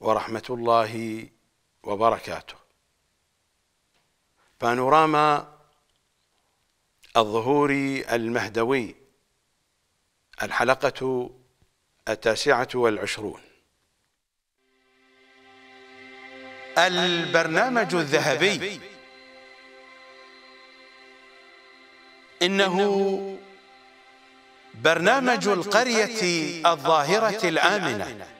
ورحمة الله وبركاته بانوراما الظهور المهدوي الحلقة التاسعة والعشرون البرنامج الذهبي إنه برنامج القرية الظاهرة الآمنة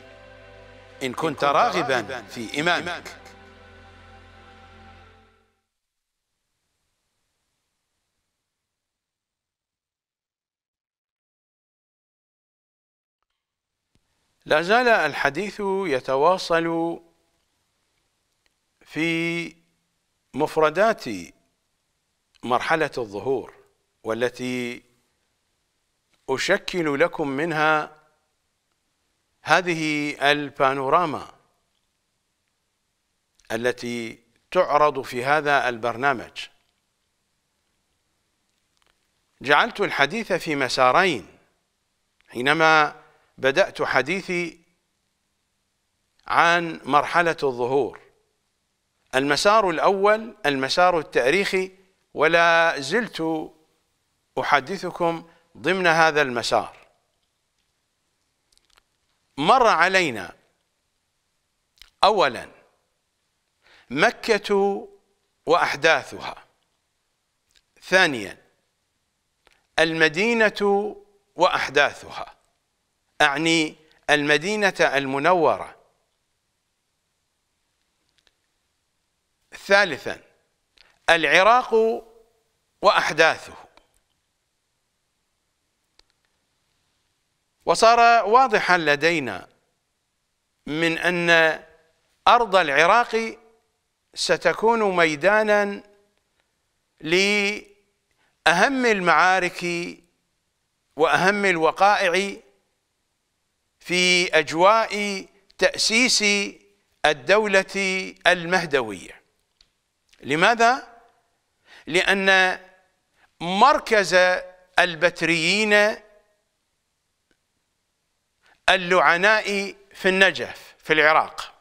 إن كنت راغبا في إمامك لا زال الحديث يتواصل في مفردات مرحلة الظهور والتي أشكل لكم منها هذه البانوراما التي تعرض في هذا البرنامج جعلت الحديث في مسارين حينما بدأت حديثي عن مرحلة الظهور المسار الأول المسار التاريخي ولا زلت أحدثكم ضمن هذا المسار مر علينا اولا مكه واحداثها ثانيا المدينه واحداثها اعني المدينه المنوره ثالثا العراق واحداثه وصار واضحا لدينا من أن أرض العراق ستكون ميدانا لأهم المعارك وأهم الوقائع في أجواء تأسيس الدولة المهدوية لماذا؟ لأن مركز البتريين اللعناء في النجف في العراق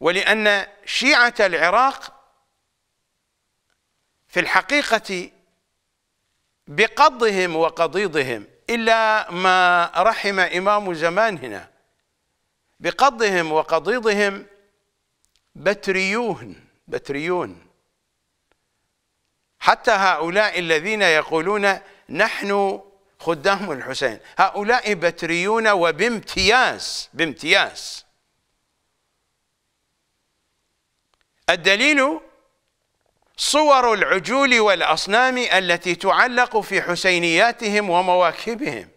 ولأن شيعة العراق في الحقيقة بقضهم وقضيضهم إلا ما رحم إمام زماننا بقضهم وقضيضهم بتريون بتريون حتى هؤلاء الذين يقولون نحن خدام الحسين هؤلاء بتريون وبامتياز بامتياز الدليل صور العجول والأصنام التي تعلق في حسينياتهم ومواكبهم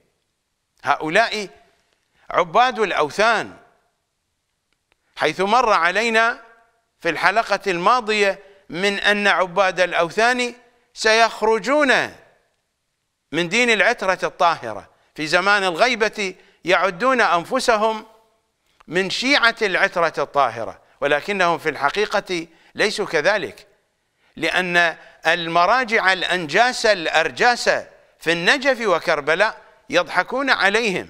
هؤلاء عباد الأوثان حيث مر علينا في الحلقة الماضية من أن عباد الأوثان سيخرجون من دين العترة الطاهرة في زمان الغيبة يعدون أنفسهم من شيعة العترة الطاهرة ولكنهم في الحقيقة ليسوا كذلك لأن المراجع الأنجاس الأرجاسة في النجف وكربلاء يضحكون عليهم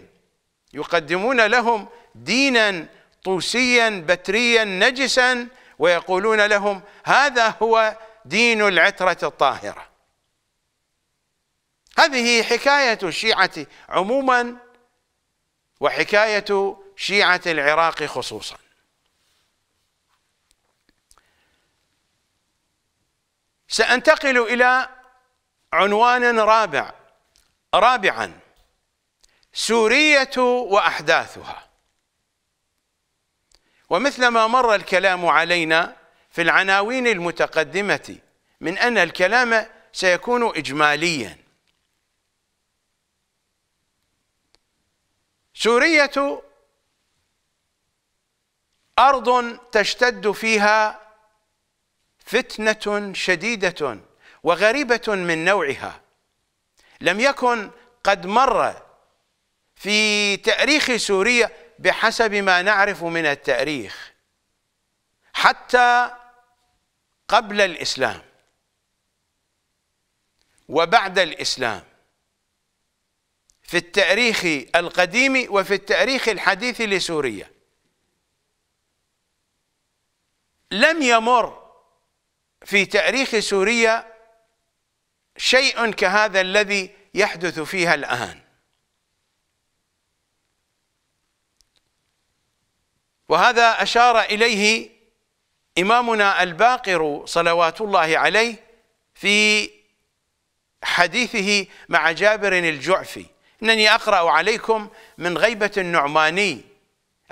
يقدمون لهم دينا طوسيا بتريا نجسا ويقولون لهم هذا هو دين العترة الطاهرة هذه حكاية الشيعة عموما وحكاية شيعة العراق خصوصا سأنتقل إلى عنوان رابع رابعا سورية وأحداثها ومثلما مر الكلام علينا في العناوين المتقدمة من أن الكلام سيكون إجمالياً سورية أرض تشتد فيها فتنة شديدة وغريبة من نوعها لم يكن قد مر في تاريخ سوريا بحسب ما نعرف من التاريخ حتى قبل الإسلام وبعد الإسلام في التاريخ القديم وفي التاريخ الحديث لسوريا لم يمر في تاريخ سوريا شيء كهذا الذي يحدث فيها الآن وهذا أشار إليه إمامنا الباقر صلوات الله عليه في حديثه مع جابر الجعفي إنني أقرأ عليكم من غيبة النعماني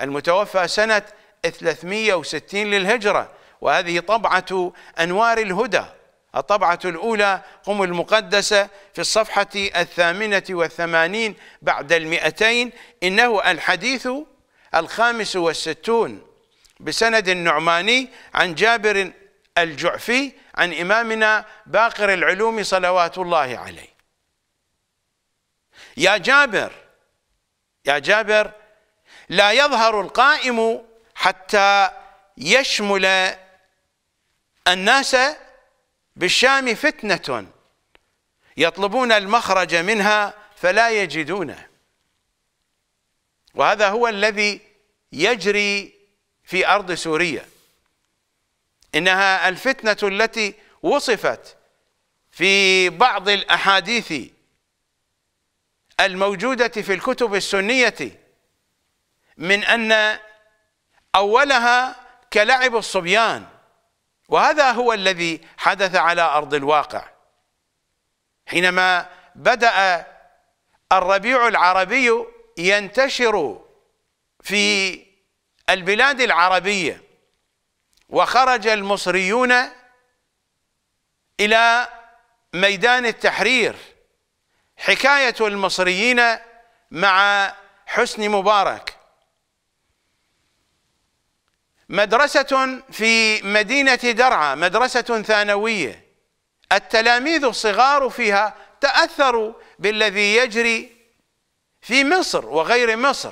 المتوفى سنة 360 للهجرة وهذه طبعة أنوار الهدى الطبعة الأولى قم المقدسة في الصفحة الثامنة والثمانين بعد المئتين إنه الحديث الخامس والستون بسند النعماني عن جابر الجعفي عن إمامنا باقر العلوم صلوات الله عليه يا جابر يا جابر لا يظهر القائم حتى يشمل الناس بالشام فتنة يطلبون المخرج منها فلا يجدونه وهذا هو الذي يجري في أرض سوريا إنها الفتنة التي وصفت في بعض الأحاديث الموجودة في الكتب السنية من أن أولها كلعب الصبيان وهذا هو الذي حدث على أرض الواقع حينما بدأ الربيع العربي ينتشر في البلاد العربية وخرج المصريون إلى ميدان التحرير حكاية المصريين مع حسني مبارك مدرسة في مدينة درعا مدرسة ثانوية التلاميذ الصغار فيها تأثروا بالذي يجري في مصر وغير مصر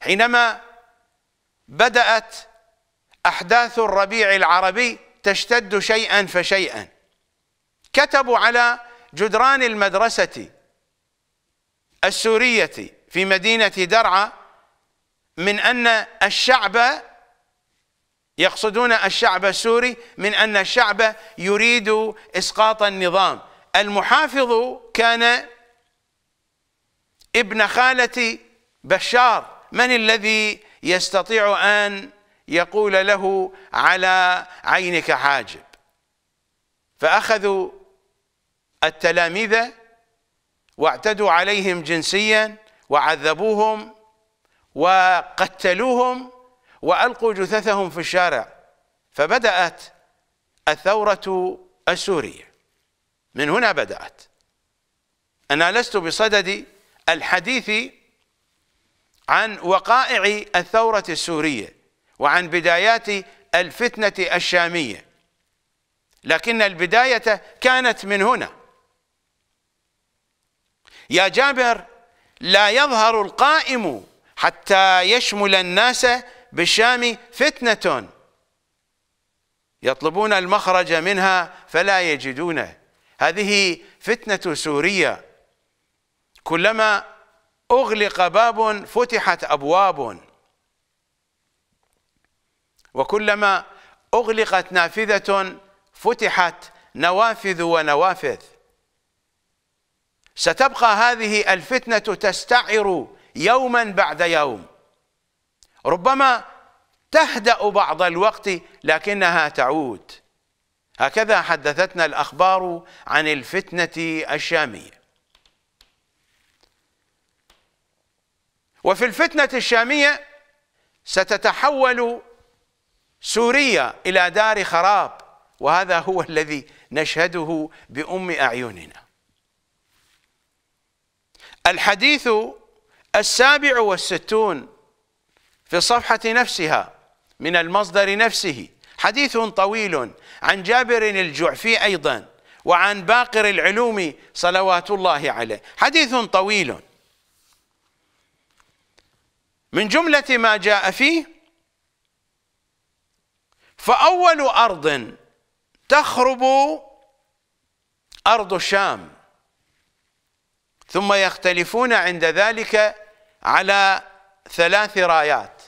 حينما بدأت أحداث الربيع العربي تشتد شيئا فشيئا كتبوا على جدران المدرسة السورية في مدينة درعا من أن الشعب يقصدون الشعب السوري من أن الشعب يريد إسقاط النظام المحافظ كان ابن خالة بشار من الذي يستطيع أن يقول له على عينك حاجب فأخذوا التلاميذ واعتدوا عليهم جنسيا وعذبوهم وقتلوهم وألقوا جثثهم في الشارع فبدأت الثورة السورية من هنا بدأت أنا لست بصدد الحديث عن وقائع الثورة السورية وعن بدايات الفتنة الشامية لكن البداية كانت من هنا يا جابر لا يظهر القائم حتى يشمل الناس بالشام فتنة يطلبون المخرج منها فلا يجدونه هذه فتنة سوريا كلما أغلق باب فتحت أبواب وكلما أغلقت نافذة فتحت نوافذ ونوافذ ستبقى هذه الفتنة تستعر يوما بعد يوم ربما تهدأ بعض الوقت لكنها تعود هكذا حدثتنا الأخبار عن الفتنة الشامية وفي الفتنة الشامية ستتحول سوريا إلى دار خراب وهذا هو الذي نشهده بأم أعيننا الحديث السابع والستون في الصفحة نفسها من المصدر نفسه حديث طويل عن جابر الجعفي أيضا وعن باقر العلوم صلوات الله عليه حديث طويل من جملة ما جاء فيه فأول أرض تخرب أرض الشام ثم يختلفون عند ذلك على ثلاث رايات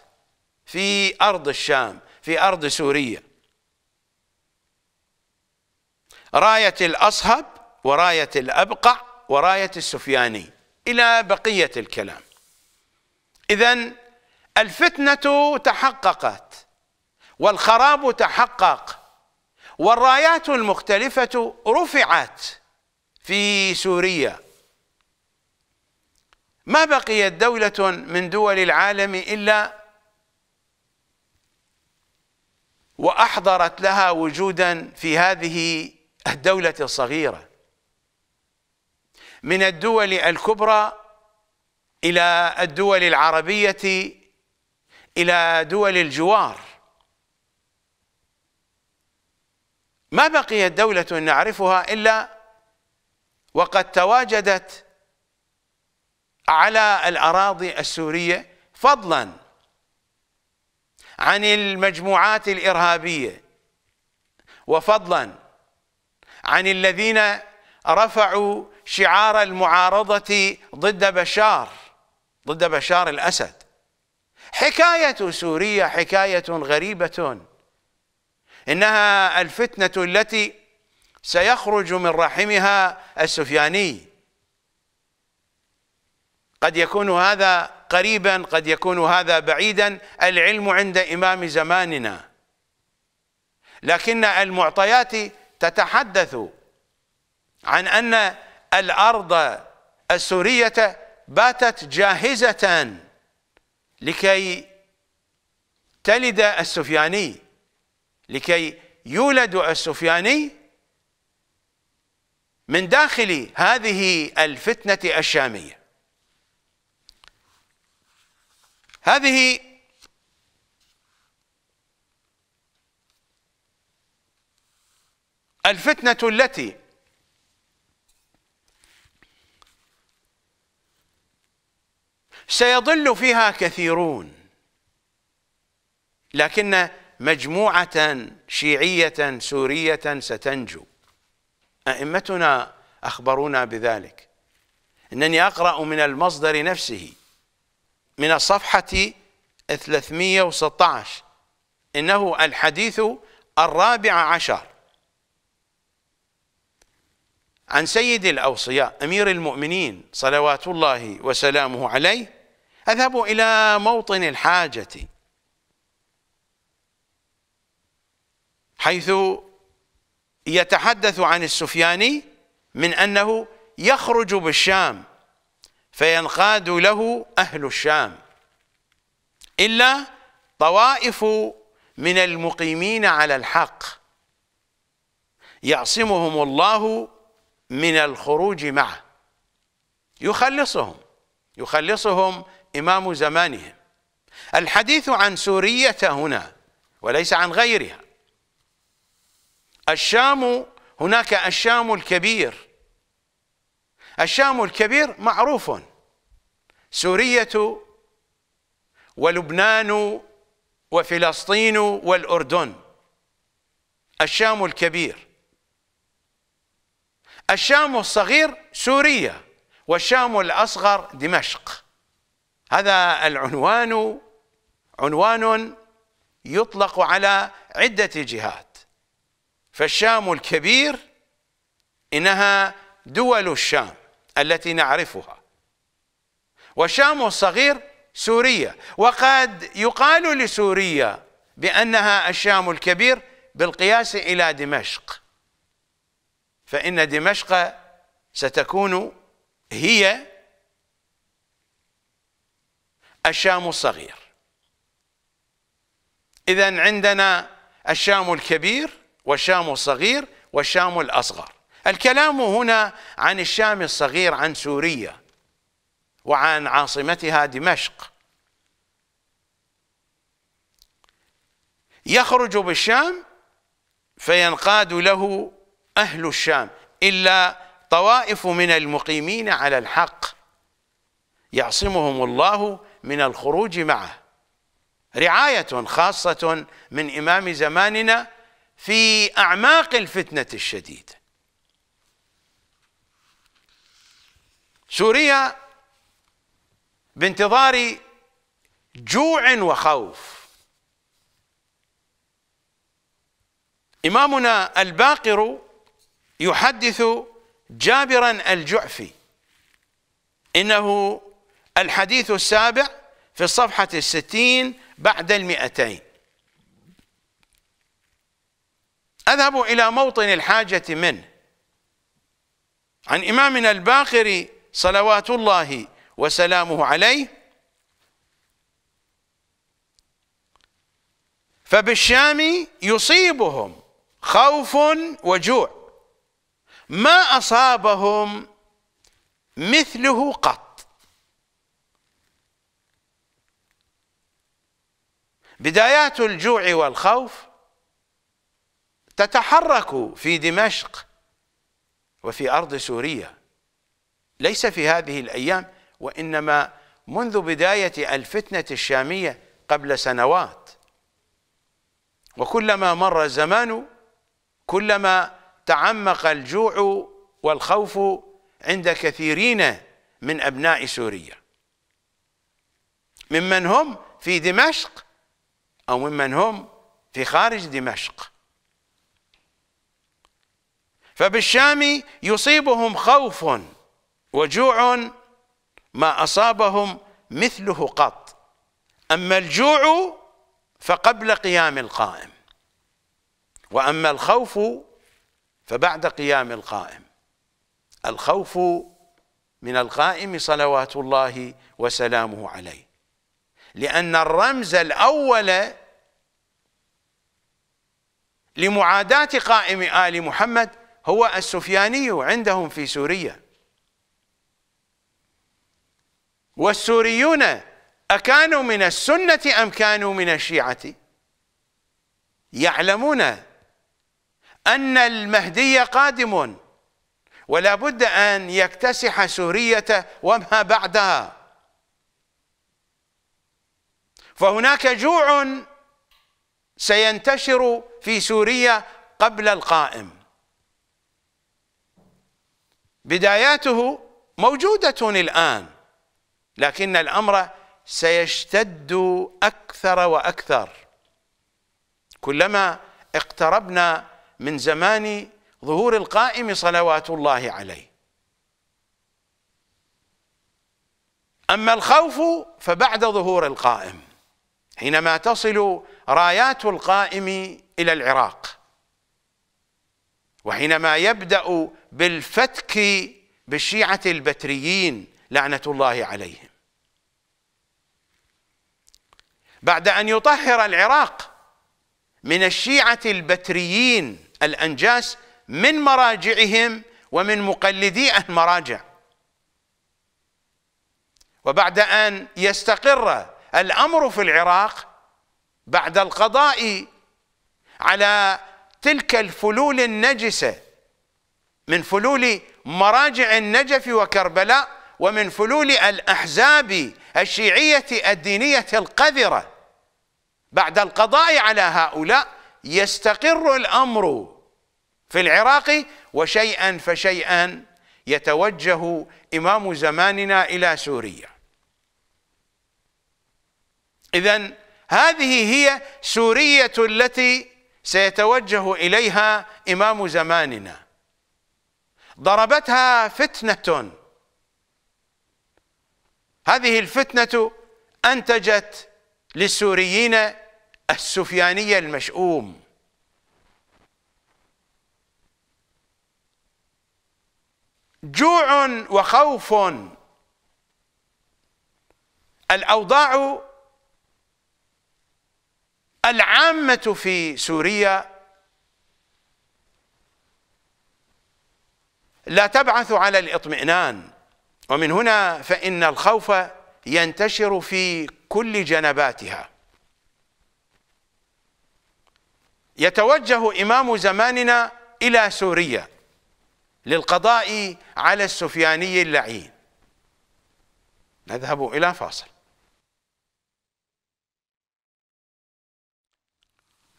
في أرض الشام في أرض سوريا راية الأصهب وراية الأبقع وراية السفياني إلى بقية الكلام إذا الفتنة تحققت والخراب تحقق والرايات المختلفة رفعت في سوريا ما بقيت دولة من دول العالم إلا وأحضرت لها وجودا في هذه الدولة الصغيرة من الدول الكبرى إلى الدول العربية إلى دول الجوار ما بقيت دولة نعرفها إلا وقد تواجدت على الأراضي السورية فضلا عن المجموعات الإرهابية وفضلا عن الذين رفعوا شعار المعارضة ضد بشار ضد بشار الأسد حكاية سوريا حكاية غريبة إنها الفتنة التي سيخرج من رحمها السفياني قد يكون هذا قريبا قد يكون هذا بعيدا العلم عند إمام زماننا لكن المعطيات تتحدث عن أن الأرض السورية باتت جاهزة لكي تلد السفياني لكي يولد السفياني من داخل هذه الفتنة الشامية هذه الفتنة التي سيضل فيها كثيرون لكن مجموعة شيعية سورية ستنجو أئمتنا أخبرونا بذلك أنني أقرأ من المصدر نفسه من الصفحة 316 إنه الحديث الرابع عشر عن سيد الأوصياء أمير المؤمنين صلوات الله وسلامه عليه أذهب إلى موطن الحاجة حيث يتحدث عن السفياني من أنه يخرج بالشام فينقاد له أهل الشام إلا طوائف من المقيمين على الحق يعصمهم الله من الخروج معه يخلصهم يخلصهم إمام زمانهم الحديث عن سورية هنا وليس عن غيرها الشام هناك الشام الكبير الشام الكبير معروف سورية ولبنان وفلسطين والأردن الشام الكبير الشام الصغير سوريا والشام الأصغر دمشق هذا العنوان عنوان يطلق على عدة جهات فالشام الكبير إنها دول الشام التي نعرفها والشام الصغير سوريا وقد يقال لسوريا بأنها الشام الكبير بالقياس إلى دمشق فإن دمشق ستكون هي الشام الصغير إذا عندنا الشام الكبير والشام الصغير والشام الأصغر الكلام هنا عن الشام الصغير عن سوريا وعن عاصمتها دمشق يخرج بالشام فينقاد له أهل الشام إلا طوائف من المقيمين على الحق يعصمهم الله من الخروج معه رعاية خاصة من إمام زماننا في أعماق الفتنة الشديدة سوريا بانتظار جوع وخوف إمامنا الباقر يحدث جابرا الجعفي إنه الحديث السابع في الصفحة الستين بعد المئتين أذهب إلى موطن الحاجة منه عن إمامنا الباقر صلوات الله وسلامه عليه فبالشام يصيبهم خوف وجوع ما أصابهم مثله قط بدايات الجوع والخوف تتحرك في دمشق وفي أرض سوريا ليس في هذه الأيام وإنما منذ بداية الفتنة الشامية قبل سنوات وكلما مر الزمان كلما تعمق الجوع والخوف عند كثيرين من أبناء سوريا ممن هم في دمشق أو ممن هم في خارج دمشق فبالشام يصيبهم خوف وجوع ما أصابهم مثله قط أما الجوع فقبل قيام القائم وأما الخوف فبعد قيام القائم الخوف من القائم صلوات الله وسلامه عليه لأن الرمز الأول لمعاداة قائم آل محمد هو السفياني عندهم في سوريا والسوريون أكانوا من السنة أم كانوا من الشيعة يعلمون أن المهدي قادم ولا بد أن يكتسح سورية وما بعدها فهناك جوع سينتشر في سوريا قبل القائم بداياته موجودة الآن لكن الأمر سيشتد أكثر وأكثر كلما اقتربنا من زمان ظهور القائم صلوات الله عليه أما الخوف فبعد ظهور القائم حينما تصل رايات القائم إلى العراق وحينما يبدأ بالفتك بالشيعة البتريين لعنة الله عليهم بعد أن يطهر العراق من الشيعة البتريين الأنجاس من مراجعهم ومن مقلدي المراجع وبعد أن يستقر الأمر في العراق بعد القضاء على تلك الفلول النجسة من فلول مراجع النجف وكربلاء ومن فلول الأحزاب الشيعية الدينية القذرة بعد القضاء على هؤلاء يستقر الأمر في العراق وشيئا فشيئا يتوجه إمام زماننا إلى سوريا إذا هذه هي سورية التي سيتوجه إليها إمام زماننا ضربتها فتنة هذه الفتنة أنتجت للسوريين السفياني المشؤوم جوع وخوف الأوضاع العامة في سوريا لا تبعث على الاطمئنان ومن هنا فإن الخوف ينتشر في كل جنباتها يتوجه إمام زماننا إلى سوريا للقضاء على السفياني اللعين نذهب إلى فاصل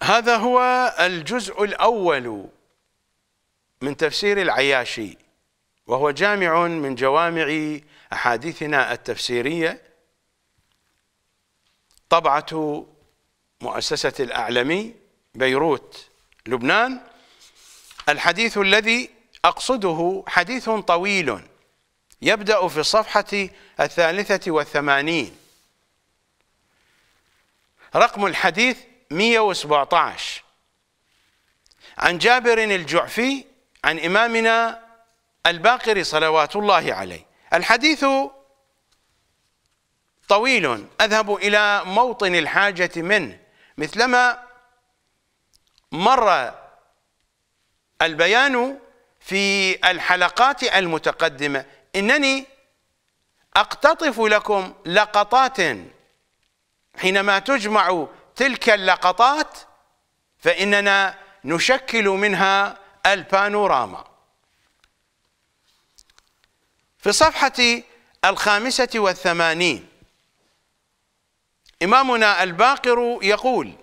هذا هو الجزء الأول من تفسير العياشي وهو جامع من جوامع أحاديثنا التفسيرية طبعة مؤسسة الأعلمي بيروت لبنان الحديث الذي أقصده حديث طويل يبدأ في الصفحة الثالثة والثمانين رقم الحديث 117 عن جابر الجعفي عن إمامنا الباقر صلوات الله عليه الحديث طويل أذهب إلى موطن الحاجة منه مثلما مر البيان في الحلقات المتقدمة إنني أقتطف لكم لقطات حينما تجمع تلك اللقطات فإننا نشكل منها البانوراما في الصفحة الخامسة والثمانين إمامنا الباقر يقول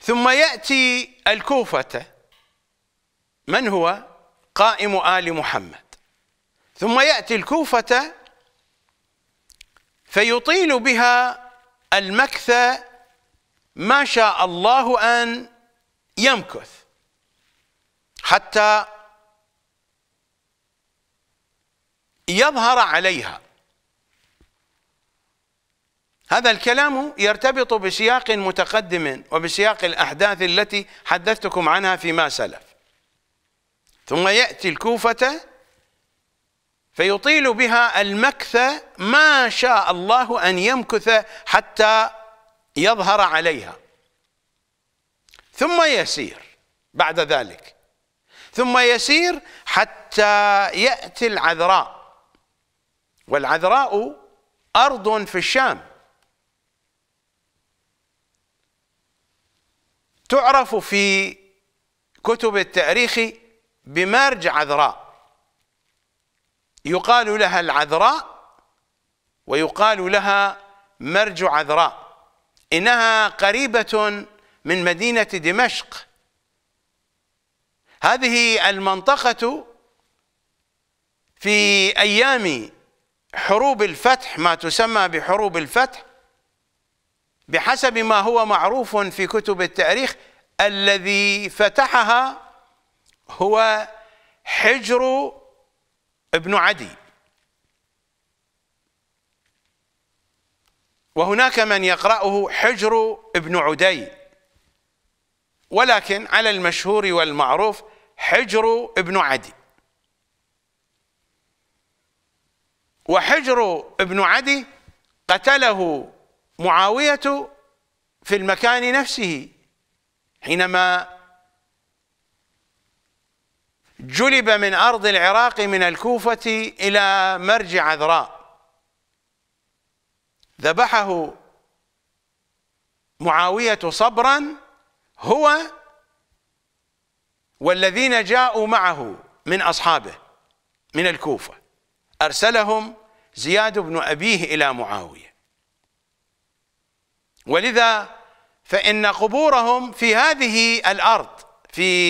ثم يأتي الكوفة من هو قائم آل محمد ثم يأتي الكوفة فيطيل بها المكث ما شاء الله أن يمكث حتى يظهر عليها هذا الكلام يرتبط بسياق متقدم وبسياق الأحداث التي حدثتكم عنها فيما سلف ثم يأتي الكوفة فيطيل بها المكث ما شاء الله أن يمكث حتى يظهر عليها ثم يسير بعد ذلك ثم يسير حتى يأتي العذراء والعذراء أرض في الشام تعرف في كتب التاريخ بمارج عذراء يقال لها العذراء ويقال لها مرج عذراء إنها قريبة من مدينة دمشق هذه المنطقة في أيام حروب الفتح ما تسمى بحروب الفتح بحسب ما هو معروف في كتب التاريخ الذي فتحها هو حجر ابن عدي وهناك من يقرأه حجر ابن عدي ولكن على المشهور والمعروف حجر ابن عدي وحجر ابن عدي قتله معاوية في المكان نفسه حينما جلب من أرض العراق من الكوفة إلى مرج عذراء ذبحه معاوية صبراً هو والذين جاءوا معه من أصحابه من الكوفة أرسلهم زياد بن أبيه إلى معاوية ولذا فإن قبورهم في هذه الأرض في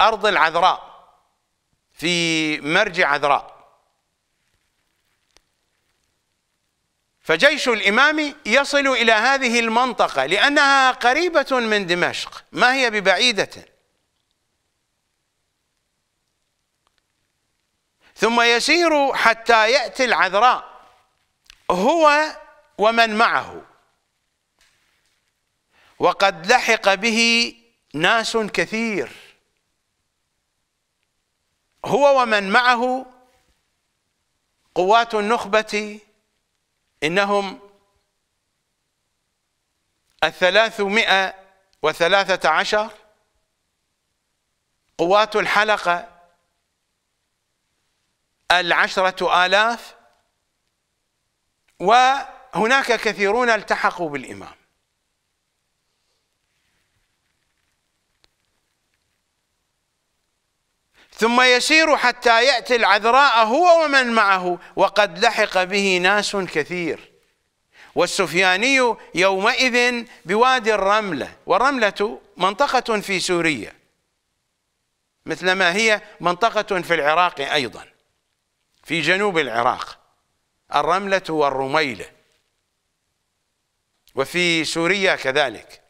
أرض العذراء في مرج عذراء فجيش الإمام يصل إلى هذه المنطقة لأنها قريبة من دمشق ما هي ببعيدة ثم يسير حتى يأتي العذراء هو ومن معه وقد لحق به ناس كثير هو ومن معه قوات النخبة إنهم الثلاثمائة وثلاثة عشر قوات الحلقة العشرة آلاف وهناك كثيرون التحقوا بالإمام ثم يسير حتى يأتي العذراء هو ومن معه وقد لحق به ناس كثير والسفياني يومئذ بوادي الرملة والرملة منطقة في سوريا مثلما هي منطقة في العراق أيضا في جنوب العراق الرملة والرميلة وفي سوريا كذلك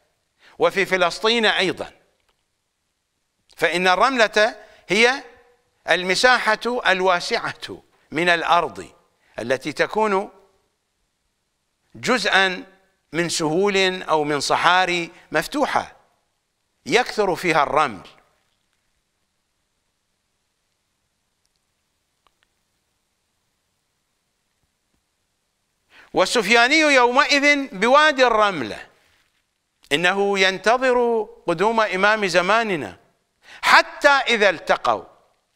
وفي فلسطين أيضا فإن الرملة هي المساحة الواسعة من الأرض التي تكون جزءا من سهول أو من صحاري مفتوحة يكثر فيها الرمل والسفياني يومئذ بوادي الرملة إنه ينتظر قدوم إمام زماننا حتى إذا التقوا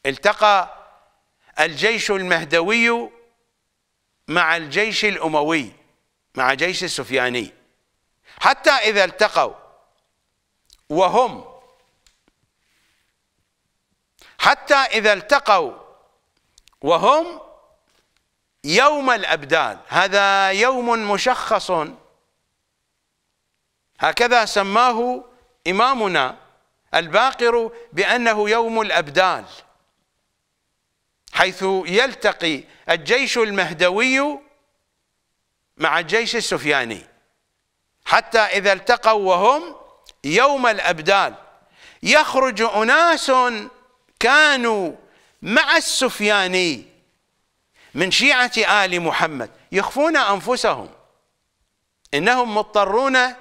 التقى الجيش المهدوي مع الجيش الأموي مع جيش السفياني حتى إذا التقوا وهم حتى إذا التقوا وهم يوم الأبدال هذا يوم مشخص هكذا سماه إمامنا الباقر بأنه يوم الأبدال حيث يلتقي الجيش المهدوي مع الجيش السفياني حتى إذا التقوا وهم يوم الأبدال يخرج أناس كانوا مع السفياني من شيعة آل محمد يخفون أنفسهم إنهم مضطرون أن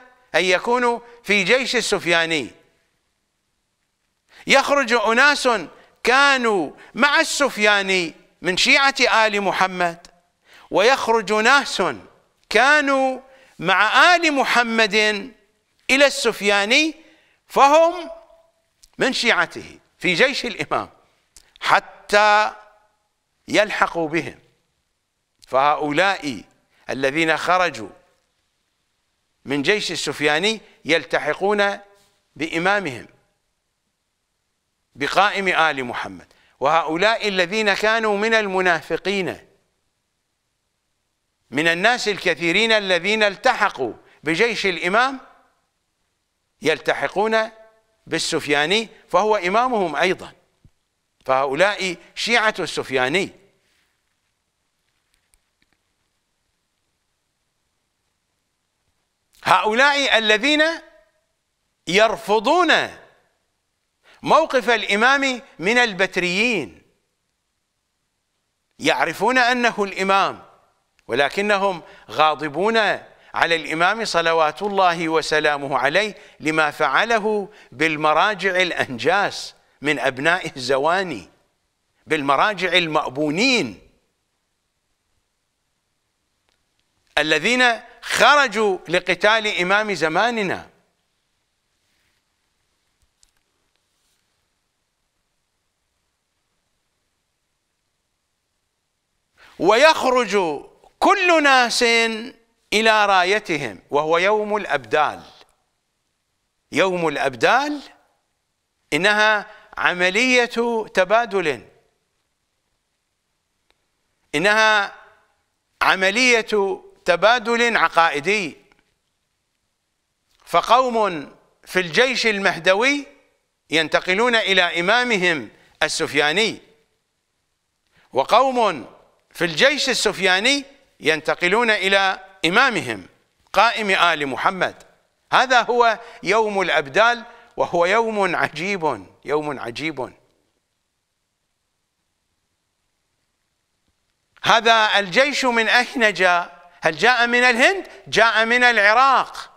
يكونوا في جيش السفياني يخرج أناس كانوا مع السفياني من شيعة آل محمد ويخرج ناس كانوا مع آل محمد إلى السفياني فهم من شيعته في جيش الإمام حتى يلحقوا بهم فهؤلاء الذين خرجوا من جيش السفياني يلتحقون بإمامهم بقائم آل محمد وهؤلاء الذين كانوا من المنافقين من الناس الكثيرين الذين التحقوا بجيش الإمام يلتحقون بالسفياني فهو إمامهم أيضا فهؤلاء شيعة السفياني هؤلاء الذين يرفضون موقف الإمام من البتريين يعرفون أنه الإمام ولكنهم غاضبون على الإمام صلوات الله وسلامه عليه لما فعله بالمراجع الأنجاس من أبناء الزواني بالمراجع المأبونين الذين خرجوا لقتال إمام زماننا ويخرج كل ناس إلى رايتهم وهو يوم الأبدال يوم الأبدال إنها عملية تبادل إنها عملية تبادل عقائدي فقوم في الجيش المهدوي ينتقلون إلى إمامهم السفياني وقوم في الجيش السفياني ينتقلون إلى إمامهم قائم آل محمد هذا هو يوم الأبدال وهو يوم عجيب يوم عجيب هذا الجيش من أين جاء هل جاء من الهند جاء من العراق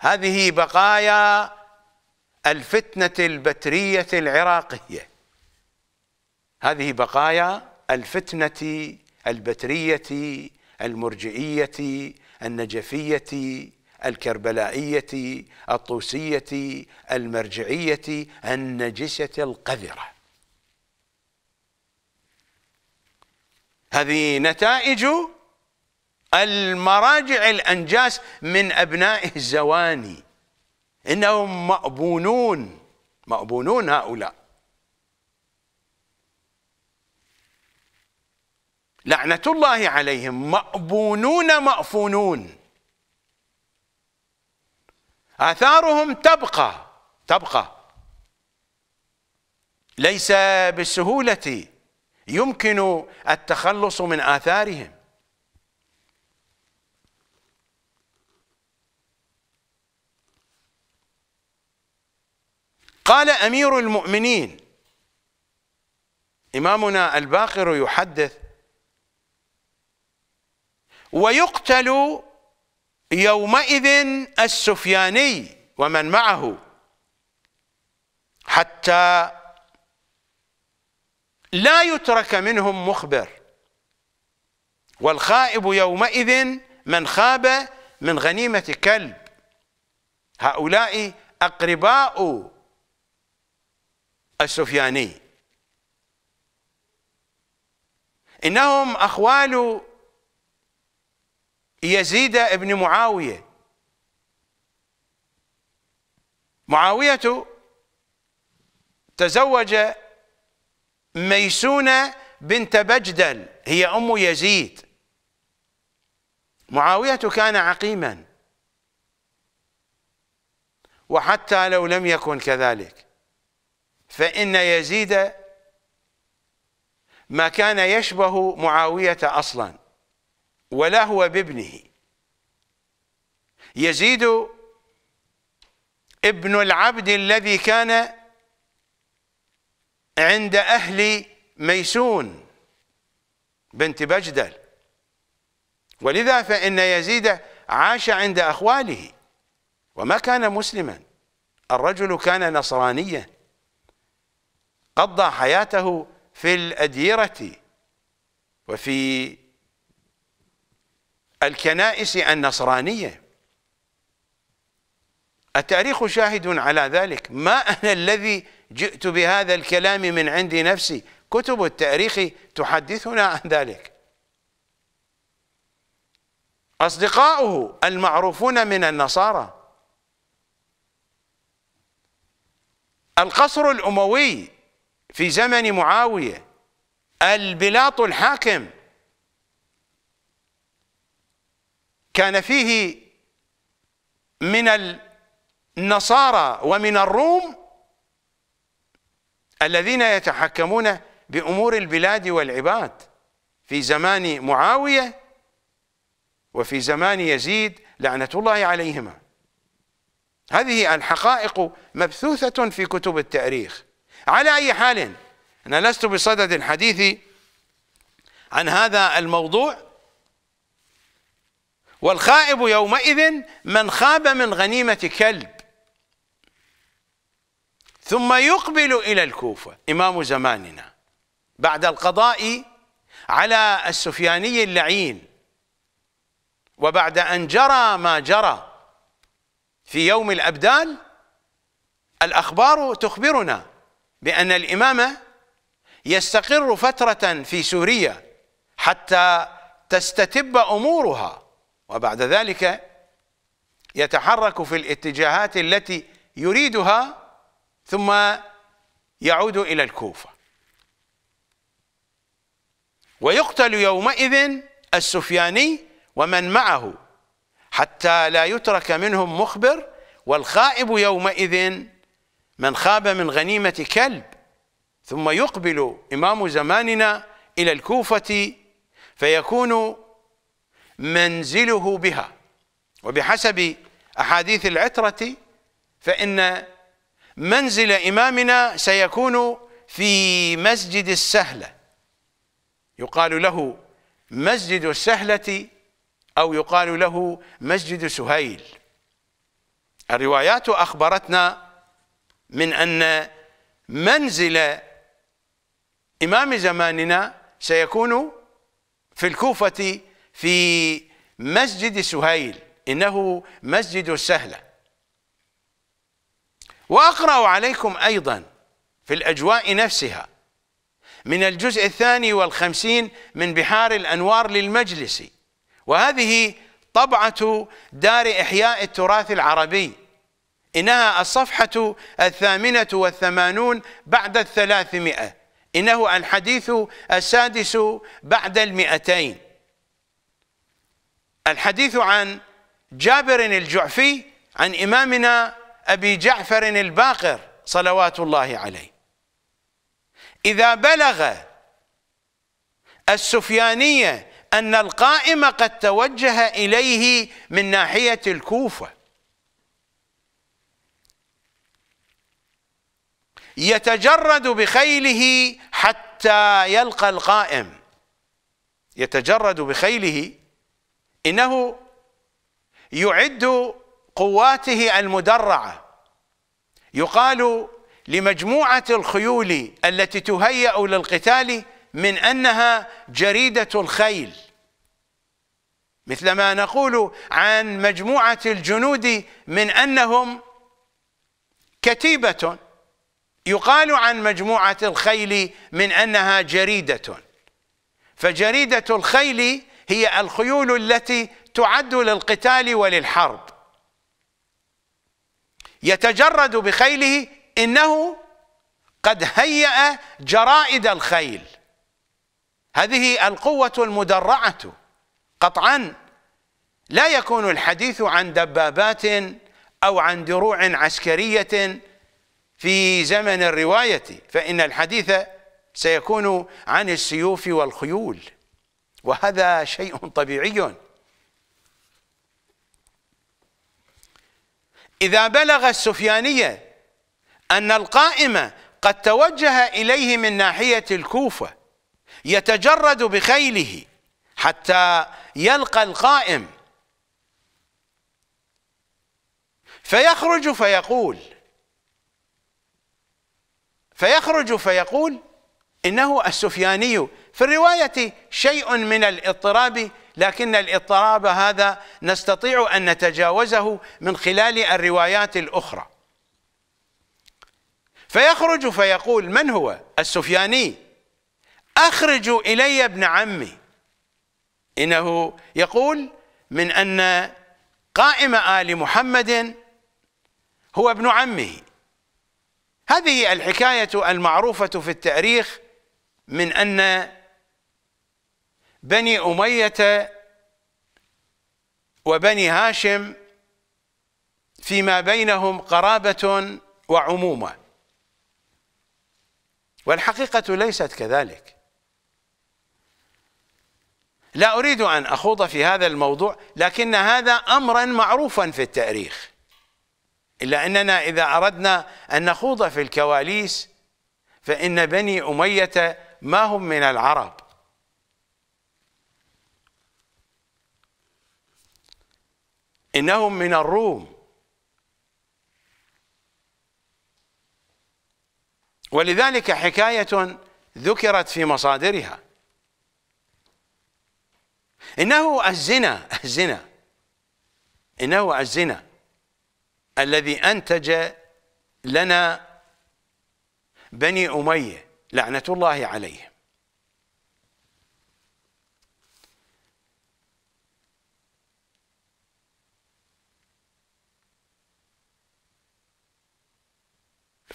هذه بقايا الفتنة البترية العراقية هذه بقايا الفتنة البترية المرجئية النجفية الكربلائية الطوسية المرجعية النجسة القذرة هذه نتائج المراجع الأنجاس من أبناء الزواني إنهم مأبونون مأبونون هؤلاء لعنة الله عليهم مأبونون مأفونون آثارهم تبقى تبقى ليس بالسهولة يمكن التخلص من آثارهم قال أمير المؤمنين إمامنا الباقر يحدث ويقتل يومئذ السفياني ومن معه حتى لا يترك منهم مخبر والخائب يومئذ من خاب من غنيمة كلب هؤلاء أقرباء السفياني إنهم أخوال يزيد بن معاوية معاوية تزوج ميسونة بنت بجدل هي أم يزيد معاوية كان عقيما وحتى لو لم يكن كذلك فإن يزيد ما كان يشبه معاوية أصلاً ولا هو بابنه يزيد ابن العبد الذي كان عند أهل ميسون بنت بجدل ولذا فإن يزيد عاش عند أخواله وما كان مسلما الرجل كان نصرانيا قضى حياته في الأديرة وفي الكنائس النصرانية التاريخ شاهد على ذلك ما أنا الذي جئت بهذا الكلام من عند نفسي كتب التاريخ تحدثنا عن ذلك أصدقاؤه المعروفون من النصارى القصر الأموي في زمن معاوية البلاط الحاكم كان فيه من النصارى ومن الروم الذين يتحكمون بأمور البلاد والعباد في زمان معاوية وفي زمان يزيد لعنة الله عليهما هذه الحقائق مبثوثة في كتب التاريخ على أي حال أنا لست بصدد الحديث عن هذا الموضوع والخائب يومئذ من خاب من غنيمة كلب ثم يقبل إلى الكوفة إمام زماننا بعد القضاء على السفياني اللعين وبعد أن جرى ما جرى في يوم الأبدال الأخبار تخبرنا بأن الإمام يستقر فترة في سوريا حتى تستتب أمورها وبعد ذلك يتحرك في الاتجاهات التي يريدها ثم يعود إلى الكوفة ويقتل يومئذ السفياني ومن معه حتى لا يترك منهم مخبر والخائب يومئذ من خاب من غنيمة كلب ثم يقبل إمام زماننا إلى الكوفة فيكون منزله بها وبحسب أحاديث العترة فإن منزل إمامنا سيكون في مسجد السهلة يقال له مسجد السهلة أو يقال له مسجد سهيل الروايات أخبرتنا من أن منزل إمام زماننا سيكون في الكوفة في مسجد سهيل إنه مسجد السهلة وأقرأ عليكم أيضا في الأجواء نفسها من الجزء الثاني والخمسين من بحار الأنوار للمجلس وهذه طبعة دار إحياء التراث العربي إنها الصفحة الثامنة والثمانون بعد الثلاثمائة إنه الحديث السادس بعد المئتين الحديث عن جابر الجعفي عن إمامنا أبي جعفر الباقر صلوات الله عليه إذا بلغ السفيانية أن القائم قد توجه إليه من ناحية الكوفة يتجرد بخيله حتى يلقى القائم يتجرد بخيله إنه يعد قواته المدرعة يقال لمجموعة الخيول التي تهيأ للقتال من أنها جريدة الخيل مثلما نقول عن مجموعة الجنود من أنهم كتيبة يقال عن مجموعة الخيل من أنها جريدة فجريدة الخيل هي الخيول التي تعد للقتال وللحرب يتجرد بخيله انه قد هيأ جرائد الخيل هذه القوة المدرعة قطعا لا يكون الحديث عن دبابات أو عن دروع عسكرية في زمن الرواية فإن الحديث سيكون عن السيوف والخيول وهذا شيء طبيعي إذا بلغ السفيانية أن القائمة قد توجه إليه من ناحية الكوفة يتجرد بخيله حتى يلقى القائم فيخرج فيقول فيخرج فيقول إنه السفياني في الرواية شيء من الاضطراب لكن الاضطراب هذا نستطيع أن نتجاوزه من خلال الروايات الأخرى فيخرج فيقول من هو السفياني أخرج إلي ابن عمي إنه يقول من أن قائم آل محمد هو ابن عمه هذه الحكاية المعروفة في التاريخ من أن بني أمية وبني هاشم فيما بينهم قرابة وعمومة والحقيقة ليست كذلك لا أريد أن أخوض في هذا الموضوع لكن هذا أمرا معروفا في التاريخ إلا أننا إذا أردنا أن نخوض في الكواليس فإن بني أمية ما هم من العرب إنهم من الروم ولذلك حكاية ذكرت في مصادرها إنه الزنا الزنا إنه الزنا الذي أنتج لنا بني أمية لعنة الله عليهم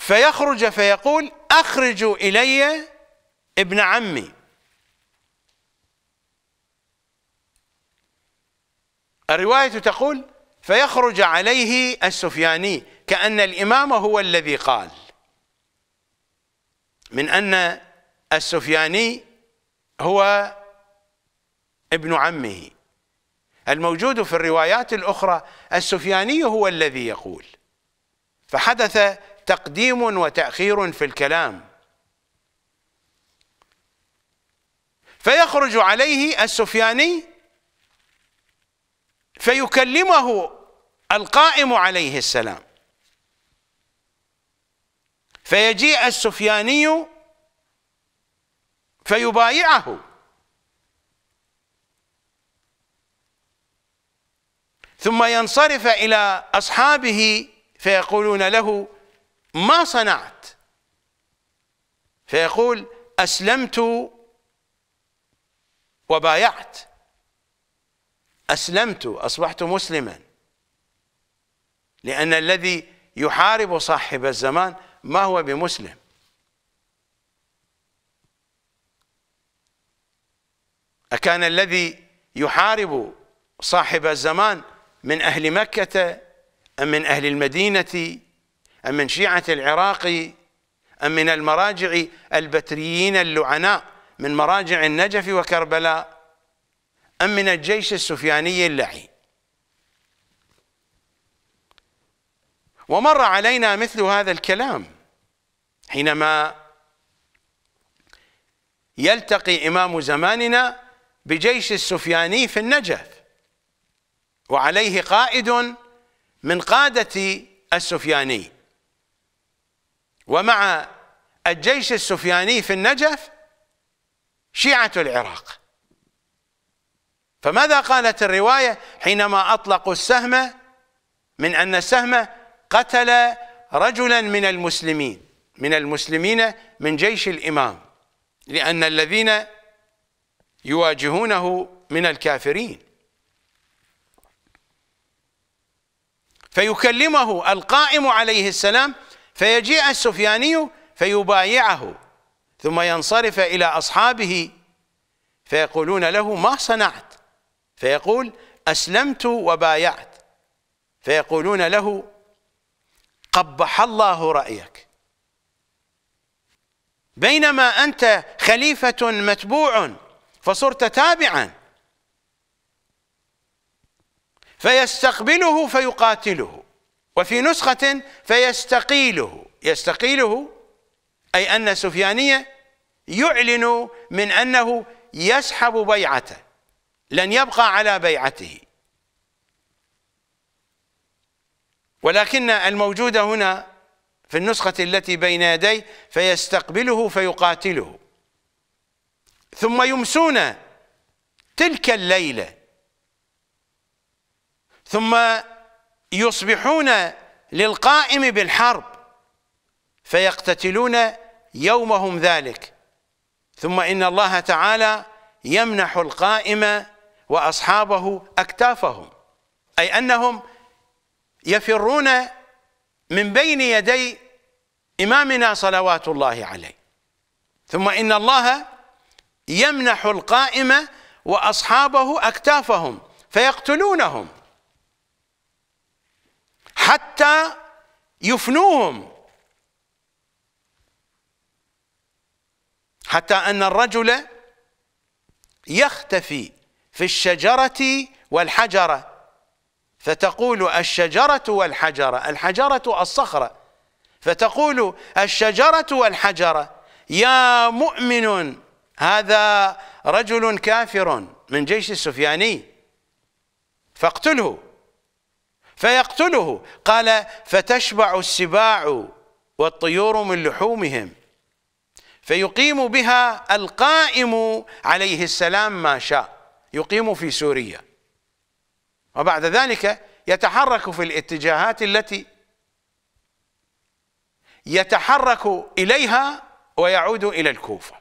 فيخرج فيقول أخرجوا إلي ابن عمي الرواية تقول فيخرج عليه السفياني كأن الإمام هو الذي قال من أن السفياني هو ابن عمه الموجود في الروايات الأخرى السفياني هو الذي يقول فحدث تقديم وتأخير في الكلام فيخرج عليه السفياني فيكلمه القائم عليه السلام فيجيء السفياني فيبايعه ثم ينصرف إلى أصحابه فيقولون له ما صنعت فيقول أسلمت وبايعت أسلمت أصبحت مسلما لأن الذي يحارب صاحب الزمان ما هو بمسلم أكان الذي يحارب صاحب الزمان من أهل مكة أم من أهل المدينة أم من شيعة العراقي أم من المراجع البتريين اللعناء من مراجع النجف وكربلاء أم من الجيش السفياني اللعين ومر علينا مثل هذا الكلام حينما يلتقي إمام زماننا بجيش السفياني في النجف وعليه قائد من قادة السفياني ومع الجيش السفياني في النجف شيعة العراق فماذا قالت الرواية حينما أطلقوا السهم من أن السهم قتل رجلا من المسلمين من المسلمين من جيش الإمام لأن الذين يواجهونه من الكافرين فيكلمه القائم عليه السلام فيجيء السفياني فيبايعه ثم ينصرف إلى أصحابه فيقولون له ما صنعت فيقول أسلمت وبايعت فيقولون له قبح الله رأيك بينما أنت خليفة متبوع فصرت تابعا فيستقبله فيقاتله وفي نسخة فيستقيله يستقيله أي أن السفيانية يعلن من أنه يسحب بيعته لن يبقى على بيعته ولكن الموجود هنا في النسخة التي بين يديه فيستقبله فيقاتله ثم يمسون تلك الليلة ثم يصبحون للقائم بالحرب فيقتتلون يومهم ذلك ثم إن الله تعالى يمنح القائم وأصحابه أكتافهم أي أنهم يفرون من بين يدي إمامنا صلوات الله عليه ثم إن الله يمنح القائم وأصحابه أكتافهم فيقتلونهم حتى يفنوهم حتى أن الرجل يختفي في الشجرة والحجرة فتقول الشجرة والحجرة الحجرة الصخرة فتقول الشجرة والحجرة يا مؤمن هذا رجل كافر من جيش السفياني فاقتله فيقتله قال فتشبع السباع والطيور من لحومهم فيقيم بها القائم عليه السلام ما شاء يقيم في سوريا وبعد ذلك يتحرك في الاتجاهات التي يتحرك إليها ويعود إلى الكوفة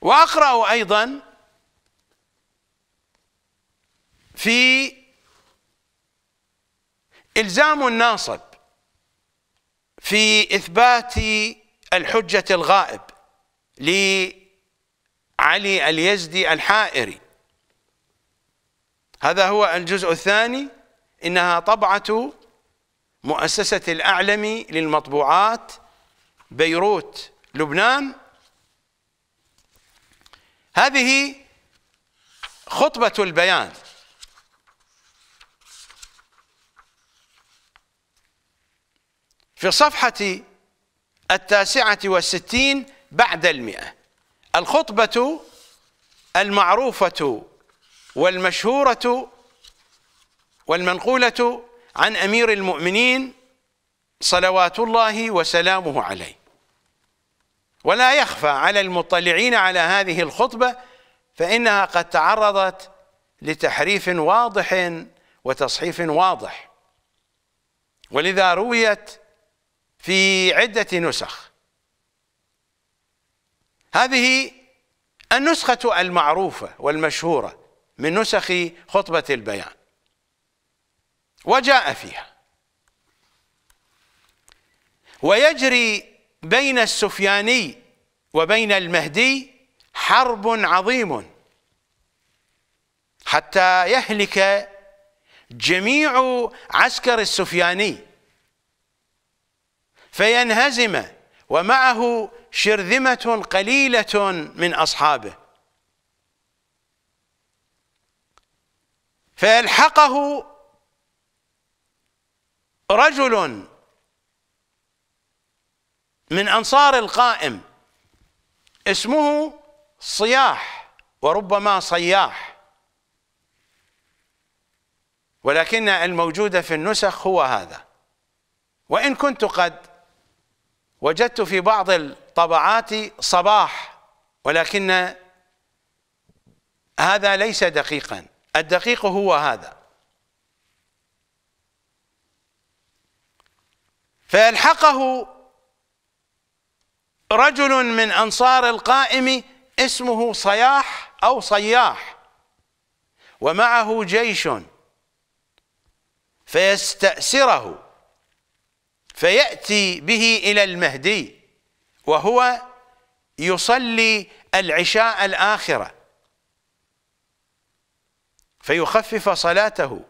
وأقرأ أيضا في إلزام الناصب في إثبات الحجة الغائب لعلي اليزدي الحائري هذا هو الجزء الثاني إنها طبعة مؤسسة الاعلم للمطبوعات بيروت لبنان هذه خطبة البيان في صفحة التاسعة والستين بعد المئة الخطبة المعروفة والمشهورة والمنقولة عن أمير المؤمنين صلوات الله وسلامه عليه ولا يخفى على المطلعين على هذه الخطبة فإنها قد تعرضت لتحريف واضح وتصحيف واضح ولذا رويت في عدة نسخ هذه النسخة المعروفة والمشهورة من نسخ خطبة البيان وجاء فيها ويجري بين السفياني وبين المهدي حرب عظيم حتى يهلك جميع عسكر السفياني فينهزم ومعه شرذمة قليلة من أصحابه فيلحقه رجل من أنصار القائم اسمه صياح وربما صياح ولكن الموجود في النسخ هو هذا وإن كنت قد وجدت في بعض الطبعات صباح ولكن هذا ليس دقيقا الدقيق هو هذا فيلحقه رجل من أنصار القائم اسمه صياح أو صياح ومعه جيش فيستأسره فيأتي به إلى المهدي وهو يصلي العشاء الآخرة فيخفف صلاته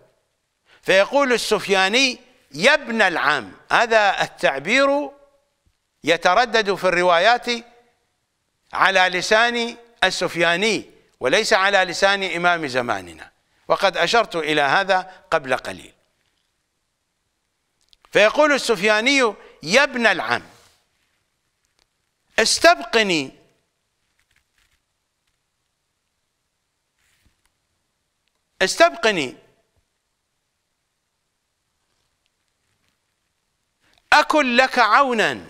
فيقول السفياني يا ابن العم هذا التعبير يتردد في الروايات على لسان السفياني وليس على لسان إمام زماننا وقد أشرت إلى هذا قبل قليل فيقول السفياني يا ابن العم استبقني استبقني أكن لك عونا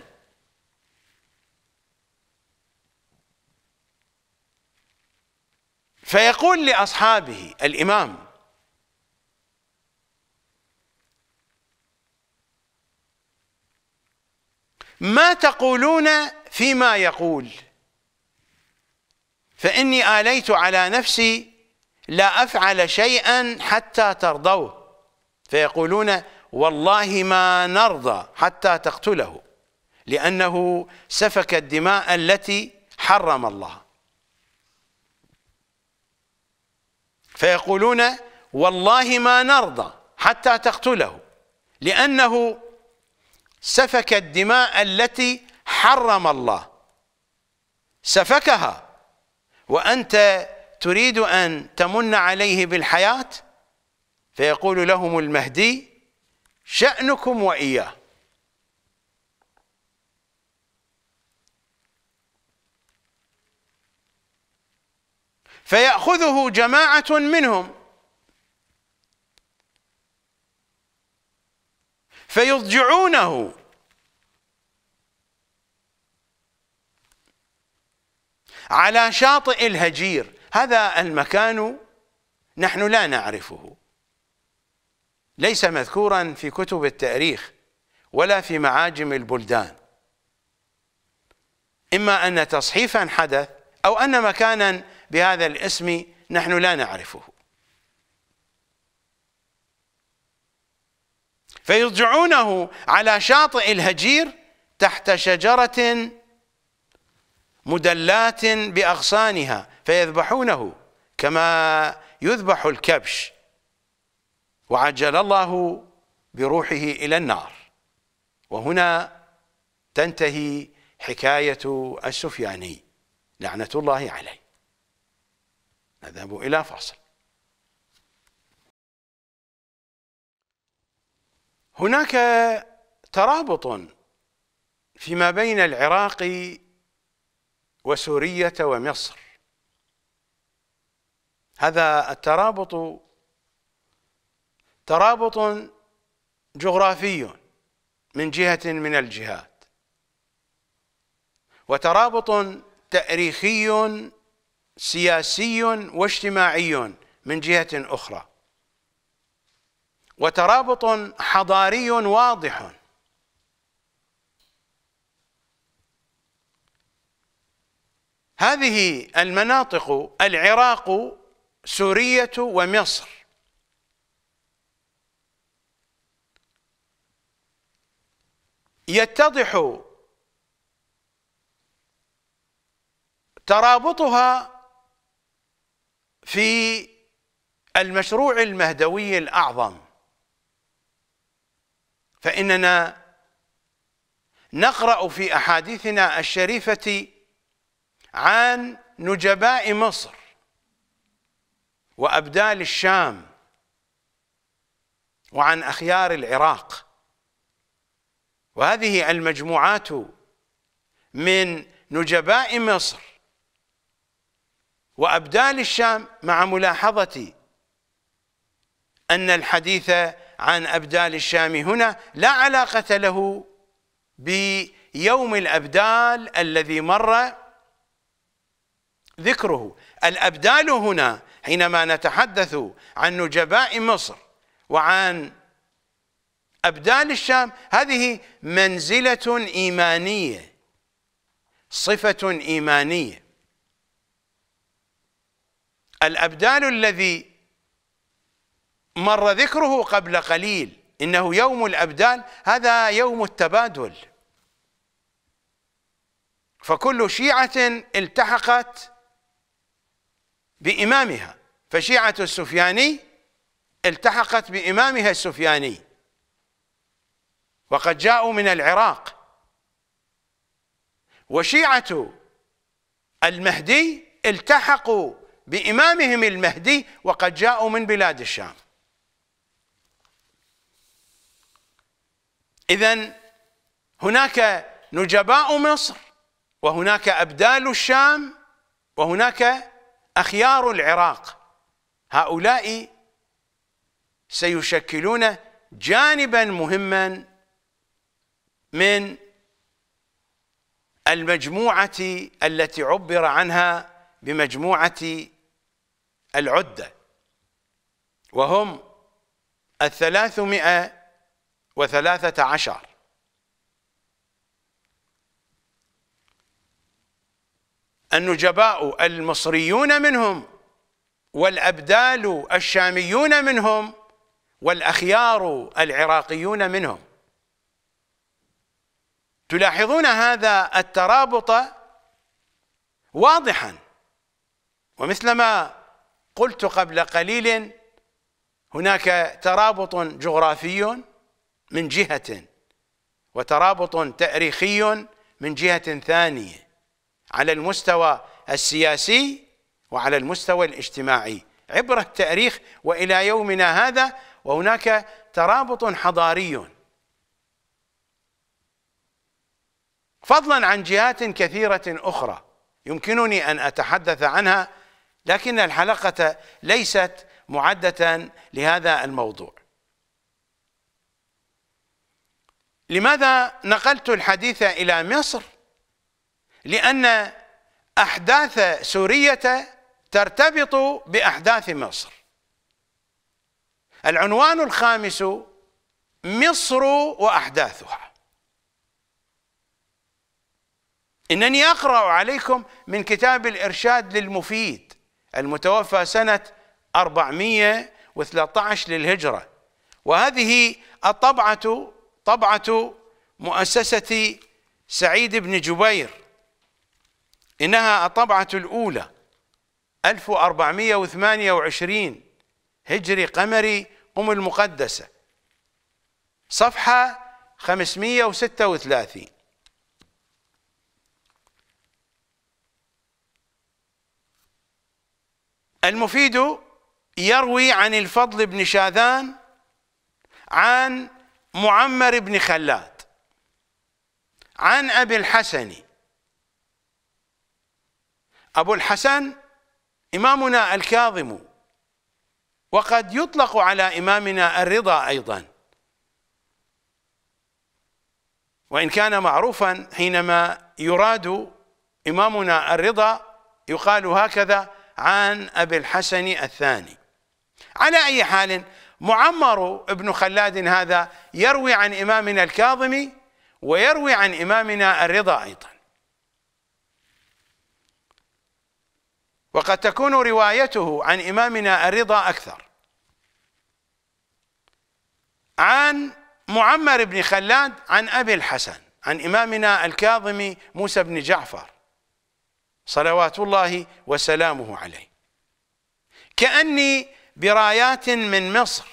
فيقول لأصحابه الإمام ما تقولون فيما يقول فإني آليت على نفسي لا أفعل شيئا حتى ترضوه فيقولون والله ما نرضى حتى تقتله لأنه سفك الدماء التي حرم الله فيقولون والله ما نرضى حتى تقتله لأنه سفك الدماء التي حرم الله سفكها وأنت تريد أن تمن عليه بالحياة فيقول لهم المهدي شأنكم وإياه فيأخذه جماعة منهم فيضجعونه على شاطئ الهجير هذا المكان نحن لا نعرفه ليس مذكورا في كتب التاريخ ولا في معاجم البلدان إما أن تصحيفا حدث أو أن مكانا بهذا الاسم نحن لا نعرفه فيرجعونه على شاطئ الهجير تحت شجرة مدلات بأغصانها فيذبحونه كما يذبح الكبش وعجل الله بروحه إلى النار وهنا تنتهي حكاية السفياني لعنة الله عليه نذهب إلى فاصل هناك ترابط فيما بين العراق وسورية ومصر هذا الترابط ترابط جغرافي من جهة من الجهات وترابط تاريخي سياسي واجتماعي من جهة أخرى وترابط حضاري واضح هذه المناطق العراق سورية ومصر يتضح ترابطها في المشروع المهدوي الأعظم فإننا نقرأ في أحاديثنا الشريفة عن نجباء مصر وأبدال الشام وعن أخيار العراق وهذه المجموعات من نجباء مصر وأبدال الشام مع ملاحظة أن الحديث عن أبدال الشام هنا لا علاقة له بيوم الأبدال الذي مر ذكره الأبدال هنا حينما نتحدث عن نجباء مصر وعن أبدال الشام هذه منزلة إيمانية صفة إيمانية الأبدال الذي مر ذكره قبل قليل إنه يوم الأبدان هذا يوم التبادل فكل شيعة التحقت بإمامها فشيعة السفياني التحقت بإمامها السفياني وقد جاءوا من العراق وشيعة المهدي التحقوا بإمامهم المهدي وقد جاءوا من بلاد الشام إذا هناك نجباء مصر وهناك أبدال الشام وهناك أخيار العراق هؤلاء سيشكلون جانبا مهما من المجموعة التي عبر عنها بمجموعة العدة وهم الثلاثمائة وثلاثة عشر النجباء المصريون منهم والأبدال الشاميون منهم والأخيار العراقيون منهم تلاحظون هذا الترابط واضحا ومثلما قلت قبل قليل هناك ترابط جغرافي من جهة وترابط تاريخي من جهة ثانية على المستوى السياسي وعلى المستوى الاجتماعي عبر التاريخ والى يومنا هذا وهناك ترابط حضاري فضلا عن جهات كثيرة أخرى يمكنني أن أتحدث عنها لكن الحلقة ليست معدة لهذا الموضوع لماذا نقلت الحديث إلى مصر لأن أحداث سورية ترتبط بأحداث مصر العنوان الخامس مصر وأحداثها إنني أقرأ عليكم من كتاب الإرشاد للمفيد المتوفى سنة 413 للهجرة وهذه الطبعة طبعة مؤسسة سعيد بن جبير إنها الطبعة الأولى 1428 هجري قمري قم المقدسة صفحة 536 المفيد يروي عن الفضل بن شاذان عن معمر بن خلاد عن أبي الحسن أبو الحسن إمامنا الكاظم وقد يطلق على إمامنا الرضا أيضا وإن كان معروفا حينما يراد إمامنا الرضا يقال هكذا عن أبي الحسن الثاني على أي حال معمر بن خلاد هذا يروي عن إمامنا الكاظمي ويروي عن إمامنا الرضا أيضا وقد تكون روايته عن إمامنا الرضا أكثر عن معمر بن خلاد عن أبي الحسن عن إمامنا الكاظم موسى بن جعفر صلوات الله وسلامه عليه كأني برايات من مصر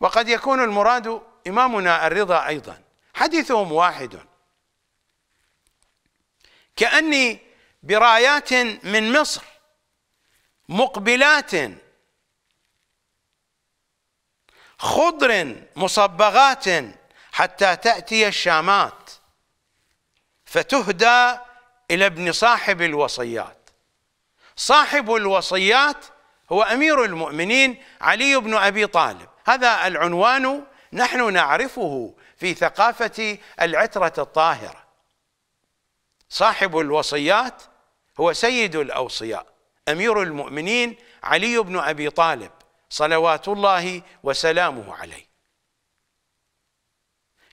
وقد يكون المراد إمامنا الرضا أيضا حديثهم واحد كأني برايات من مصر مقبلات خضر مصبغات حتى تأتي الشامات فتهدى إلى ابن صاحب الوصيات صاحب الوصيات هو امير المؤمنين علي بن ابي طالب هذا العنوان نحن نعرفه في ثقافه العتره الطاهره صاحب الوصيات هو سيد الاوصياء امير المؤمنين علي بن ابي طالب صلوات الله وسلامه عليه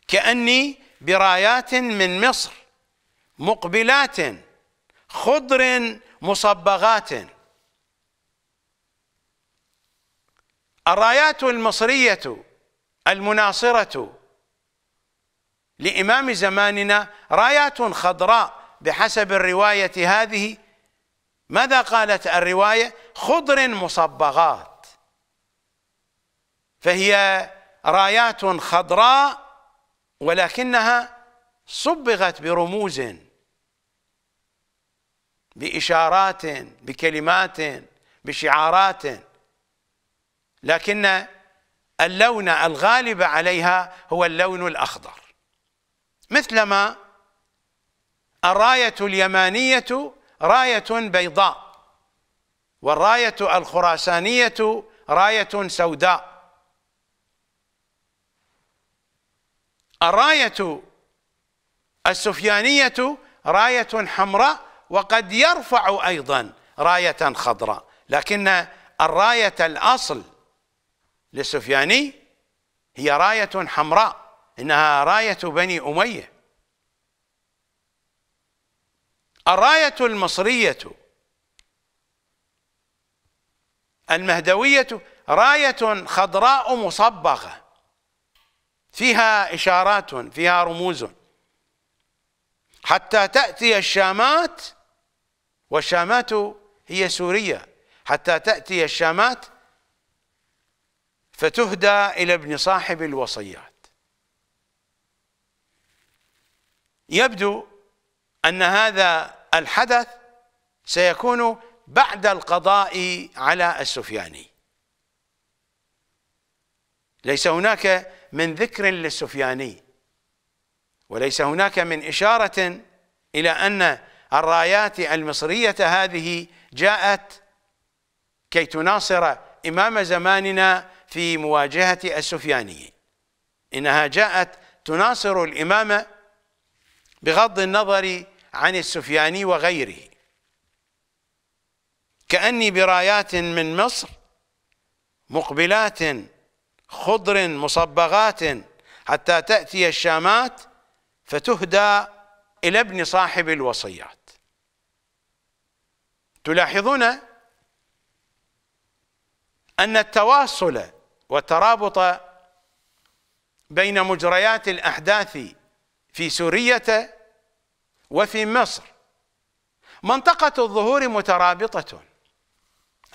كاني برايات من مصر مقبلات خضر مصبغات الرايات المصرية المناصرة لإمام زماننا رايات خضراء بحسب الرواية هذه ماذا قالت الرواية خضر مصبغات فهي رايات خضراء ولكنها صبغت برموز بإشارات بكلمات بشعارات لكن اللون الغالب عليها هو اللون الأخضر مثلما الراية اليمانية راية بيضاء والراية الخراسانية راية سوداء الراية السفيانية راية حمراء وقد يرفع أيضا راية خضراء لكن الراية الأصل للسفياني هي راية حمراء إنها راية بني أمية الراية المصرية المهدوية راية خضراء مصبغة فيها إشارات فيها رموز حتى تأتي الشامات والشامات هي سوريا حتى تأتي الشامات فتهدى إلى ابن صاحب الوصيات يبدو أن هذا الحدث سيكون بعد القضاء على السفياني ليس هناك من ذكر للسفياني وليس هناك من إشارة إلى أن الرايات المصرية هذه جاءت كي تناصر إمام زماننا في مواجهة السفياني إنها جاءت تناصر الإمام بغض النظر عن السفياني وغيره كأني برايات من مصر مقبلات خضر مصبغات حتى تأتي الشامات فتهدى إلى ابن صاحب الوصيات تلاحظون أن التواصل والترابط بين مجريات الأحداث في سورية وفي مصر منطقة الظهور مترابطة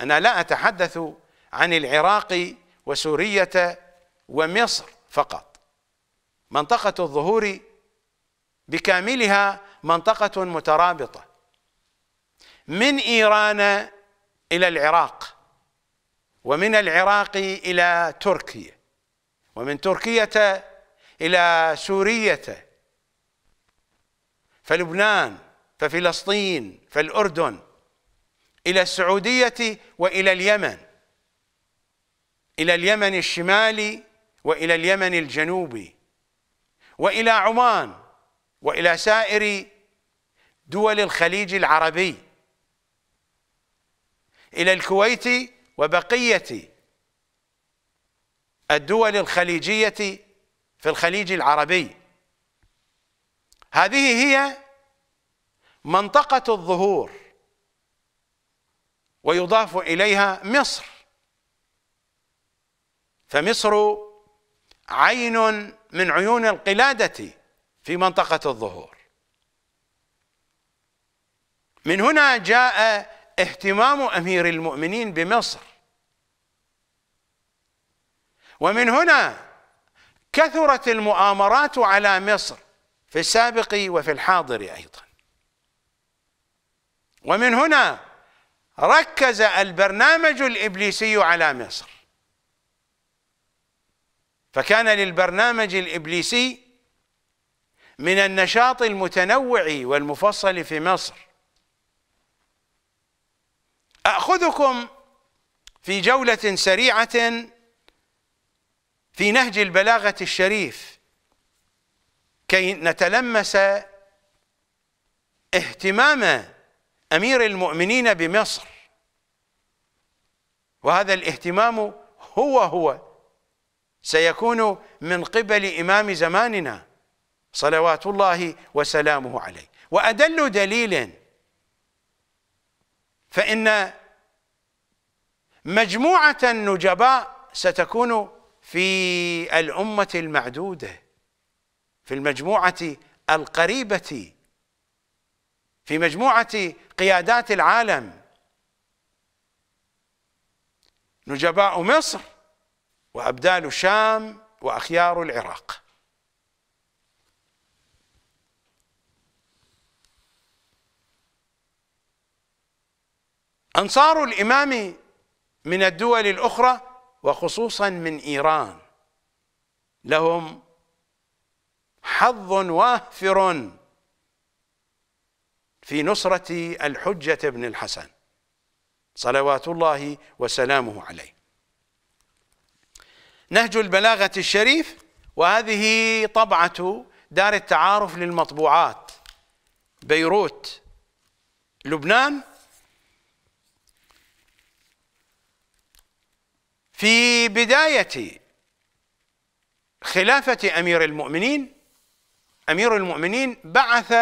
أنا لا أتحدث عن العراق وسورية ومصر فقط منطقة الظهور بكاملها منطقة مترابطة من إيران إلى العراق ومن العراق إلى تركيا ومن تركيا إلى سورية فلبنان ففلسطين فالأردن إلى السعودية وإلى اليمن إلى اليمن الشمالي وإلى اليمن الجنوبي وإلى عمان وإلى سائر دول الخليج العربي إلى الكويت وبقية الدول الخليجية في الخليج العربي هذه هي منطقة الظهور ويضاف إليها مصر فمصر عين من عيون القلادة في منطقة الظهور من هنا جاء اهتمام امير المؤمنين بمصر ومن هنا كثرت المؤامرات على مصر في السابق وفي الحاضر ايضا ومن هنا ركز البرنامج الابليسي على مصر فكان للبرنامج الابليسي من النشاط المتنوع والمفصل في مصر اخذكم في جوله سريعه في نهج البلاغه الشريف كي نتلمس اهتمام امير المؤمنين بمصر وهذا الاهتمام هو هو سيكون من قبل امام زماننا صلوات الله وسلامه عليه وادل دليل فإن مجموعة النجباء ستكون في الأمة المعدودة في المجموعة القريبة في مجموعة قيادات العالم نجباء مصر وأبدال الشام وأخيار العراق أنصار الإمام من الدول الأخرى وخصوصا من إيران لهم حظ وافر في نصرة الحجة بن الحسن صلوات الله وسلامه عليه نهج البلاغة الشريف وهذه طبعة دار التعارف للمطبوعات بيروت لبنان في بداية خلافة أمير المؤمنين أمير المؤمنين بعث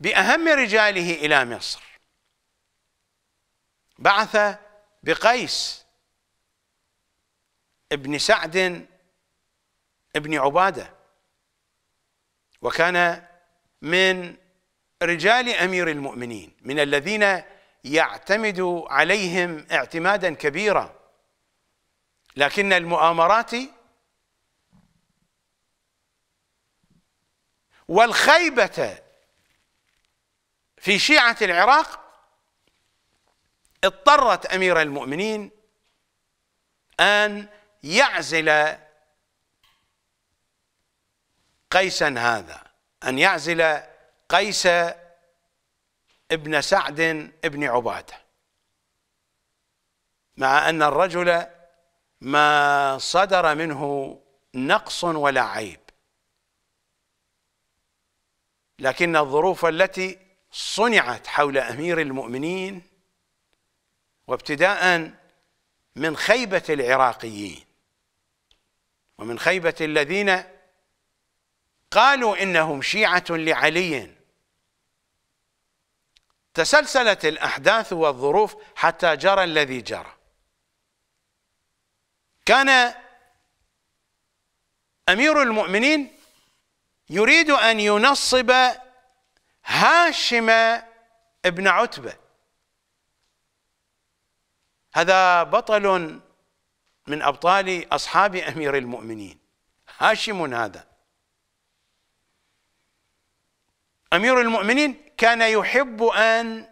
بأهم رجاله إلى مصر بعث بقيس ابن سعد ابن عبادة وكان من رجال أمير المؤمنين من الذين يعتمد عليهم اعتمادا كبيرا لكن المؤامرات والخيبة في شيعة العراق اضطرت أمير المؤمنين أن يعزل قيسا هذا أن يعزل قيس ابن سعد ابن عباده مع ان الرجل ما صدر منه نقص ولا عيب لكن الظروف التي صنعت حول امير المؤمنين وابتداء من خيبه العراقيين ومن خيبه الذين قالوا انهم شيعه لعلي تسلسلت الأحداث والظروف حتى جرى الذي جرى كان أمير المؤمنين يريد أن ينصب هاشم ابن عتبة هذا بطل من أبطال أصحاب أمير المؤمنين هاشم هذا أمير المؤمنين كان يحب أن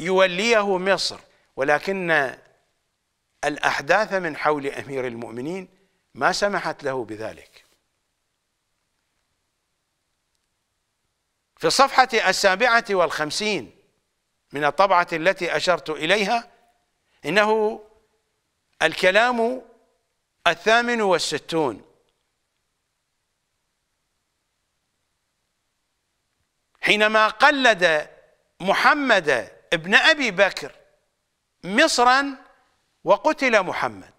يوليه مصر ولكن الأحداث من حول أمير المؤمنين ما سمحت له بذلك في الصفحة السابعة والخمسين من الطبعة التي أشرت إليها إنه الكلام الثامن والستون حينما قلد محمد ابن أبي بكر مصرا وقتل محمد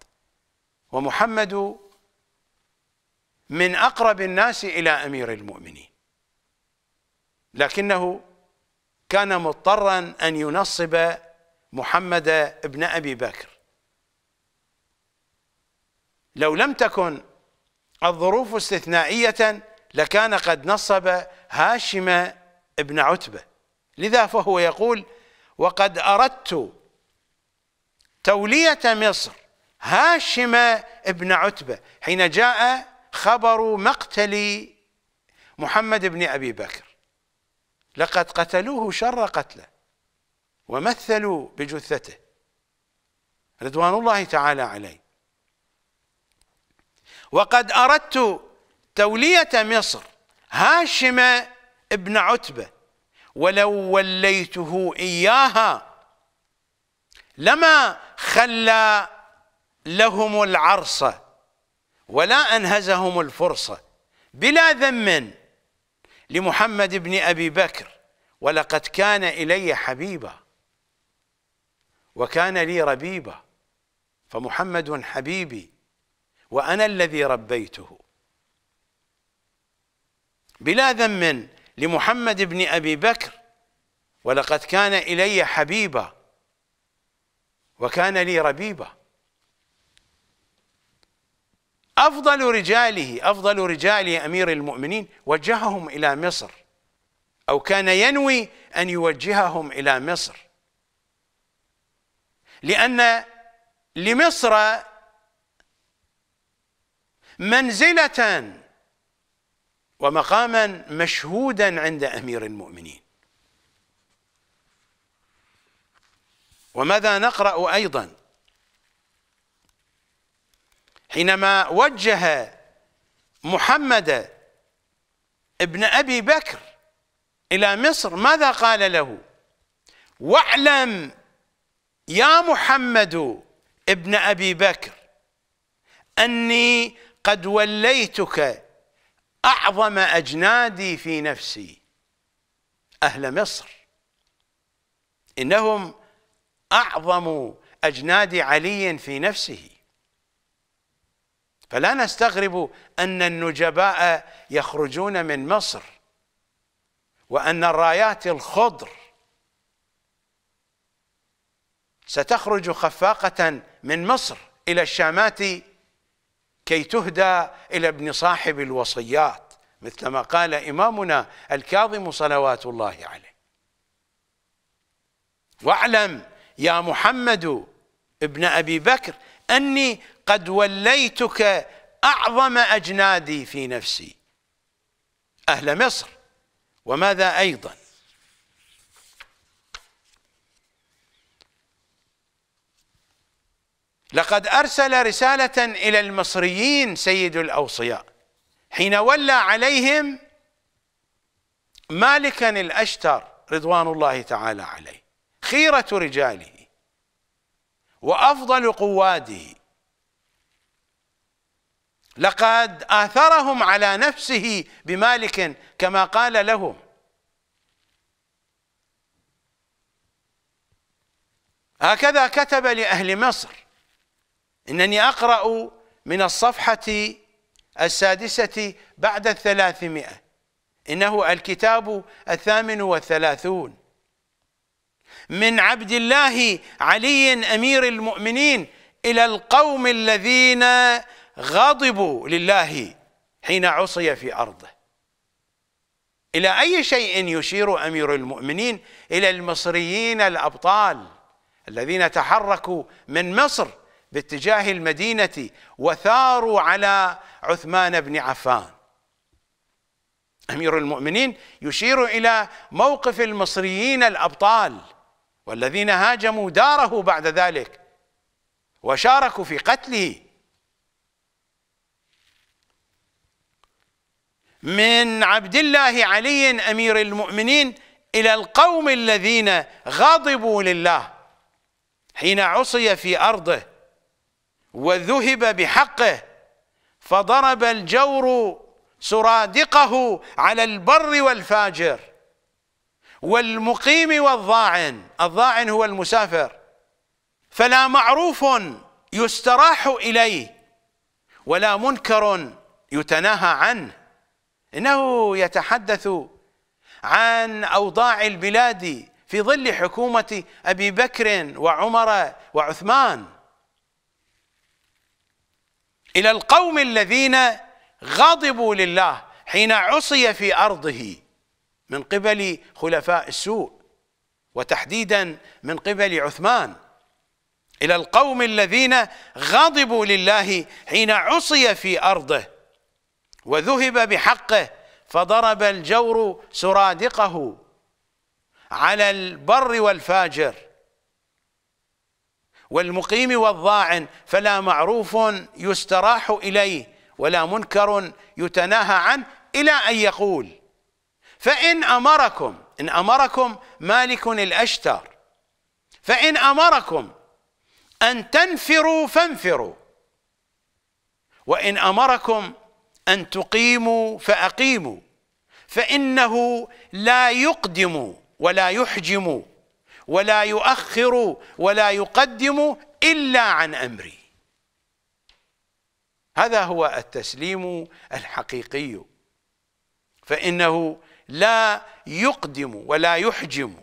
ومحمد من أقرب الناس إلى أمير المؤمنين لكنه كان مضطرا أن ينصب محمد ابن أبي بكر لو لم تكن الظروف استثنائية لكان قد نصب هاشم ابن عتبة لذا فهو يقول وقد أردت تولية مصر هاشم ابن عتبة حين جاء خبر مقتل محمد بن أبي بكر لقد قتلوه شر قتله ومثلوا بجثته رضوان الله تعالى عليه وقد أردت تولية مصر هاشم ابن عتبة ولو وليته إياها لما خلى لهم العرصة ولا أنهزهم الفرصة بلا ذم لمحمد بن أبي بكر ولقد كان إلي حبيبا وكان لي ربيبا فمحمد حبيبي وأنا الذي ربيته بلا ذم لمحمد بن أبي بكر ولقد كان إلي حبيبا وكان لي ربيبا أفضل رجاله أفضل رجاله أمير المؤمنين وجههم إلى مصر أو كان ينوي أن يوجههم إلى مصر لأن لمصر منزلة ومقاما مشهودا عند امير المؤمنين وماذا نقرا ايضا حينما وجه محمد ابن ابي بكر الى مصر ماذا قال له واعلم يا محمد ابن ابي بكر اني قد وليتك أعظم أجنادي في نفسي أهل مصر إنهم أعظم أجناد علي في نفسه فلا نستغرب أن النجباء يخرجون من مصر وأن الرايات الخضر ستخرج خفاقة من مصر إلى الشامات كي تهدى إلى ابن صاحب الوصيات مثلما قال إمامنا الكاظم صلوات الله عليه واعلم يا محمد ابن أبي بكر أني قد وليتك أعظم أجنادي في نفسي أهل مصر وماذا أيضاً لقد أرسل رسالة إلى المصريين سيد الأوصياء حين ولى عليهم مالكا الأشتر رضوان الله تعالى عليه خيرة رجاله وأفضل قواده لقد آثرهم على نفسه بمالك كما قال لهم هكذا كتب لأهل مصر إنني أقرأ من الصفحة السادسة بعد الثلاثمائة إنه الكتاب الثامن والثلاثون من عبد الله علي أمير المؤمنين إلى القوم الذين غضبوا لله حين عصي في أرضه إلى أي شيء يشير أمير المؤمنين إلى المصريين الأبطال الذين تحركوا من مصر باتجاه المدينة وثاروا على عثمان بن عفان أمير المؤمنين يشير إلى موقف المصريين الأبطال والذين هاجموا داره بعد ذلك وشاركوا في قتله من عبد الله علي أمير المؤمنين إلى القوم الذين غضبوا لله حين عصي في أرضه وذهب بحقه فضرب الجور سرادقه على البر والفاجر والمقيم والظاعن الظاعن هو المسافر فلا معروف يستراح إليه ولا منكر يتناهى عنه إنه يتحدث عن أوضاع البلاد في ظل حكومة أبي بكر وعمر وعثمان إلى القوم الذين غضبوا لله حين عصي في أرضه من قبل خلفاء السوء وتحديدا من قبل عثمان إلى القوم الذين غضبوا لله حين عصي في أرضه وذهب بحقه فضرب الجور سرادقه على البر والفاجر والمقيم والضاعن فلا معروف يستراح إليه ولا منكر يتناهى عنه إلى أن يقول فإن أمركم إن أمركم مالك الأشتر فإن أمركم أن تنفروا فانفروا وإن أمركم أن تقيموا فأقيموا فإنه لا يقدم ولا يحجم ولا يؤخر ولا يقدم إلا عن أمري هذا هو التسليم الحقيقي فإنه لا يقدم ولا يحجم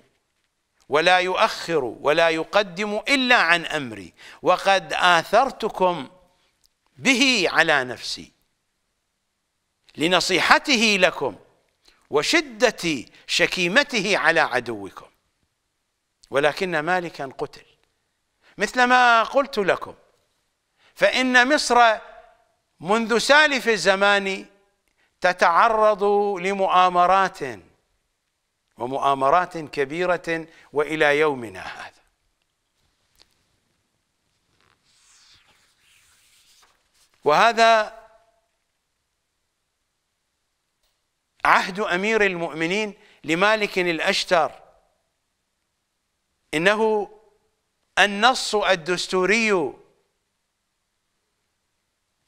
ولا يؤخر ولا يقدم إلا عن أمري وقد آثرتكم به على نفسي لنصيحته لكم وشدة شكيمته على عدوكم ولكن مالكا قتل مثل ما قلت لكم فإن مصر منذ سالف الزمان تتعرض لمؤامرات ومؤامرات كبيرة وإلى يومنا هذا وهذا عهد أمير المؤمنين لمالك الأشتر إنه النص الدستوري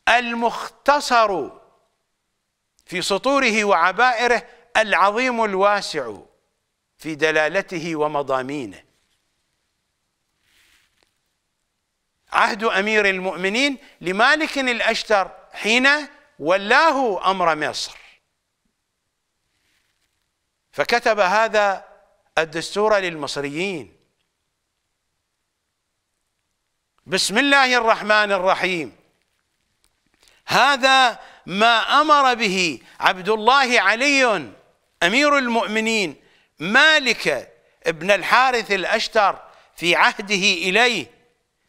المختصر في سطوره وعبائره العظيم الواسع في دلالته ومضامينه عهد أمير المؤمنين لمالك الأشتر حين ولاه أمر مصر فكتب هذا الدستور للمصريين بسم الله الرحمن الرحيم هذا ما امر به عبد الله علي امير المؤمنين مالك ابن الحارث الاشتر في عهده اليه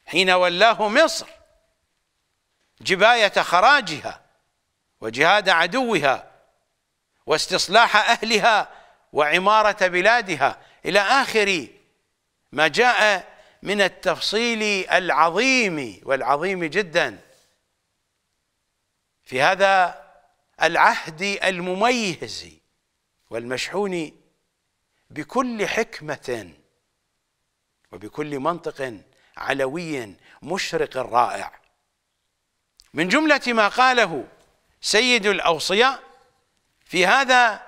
حين ولاه مصر جبايه خراجها وجهاد عدوها واستصلاح اهلها وعماره بلادها الى اخر ما جاء من التفصيل العظيم والعظيم جدا في هذا العهد المميز والمشحون بكل حكمة وبكل منطق علوي مشرق رائع من جملة ما قاله سيد الأوصياء في هذا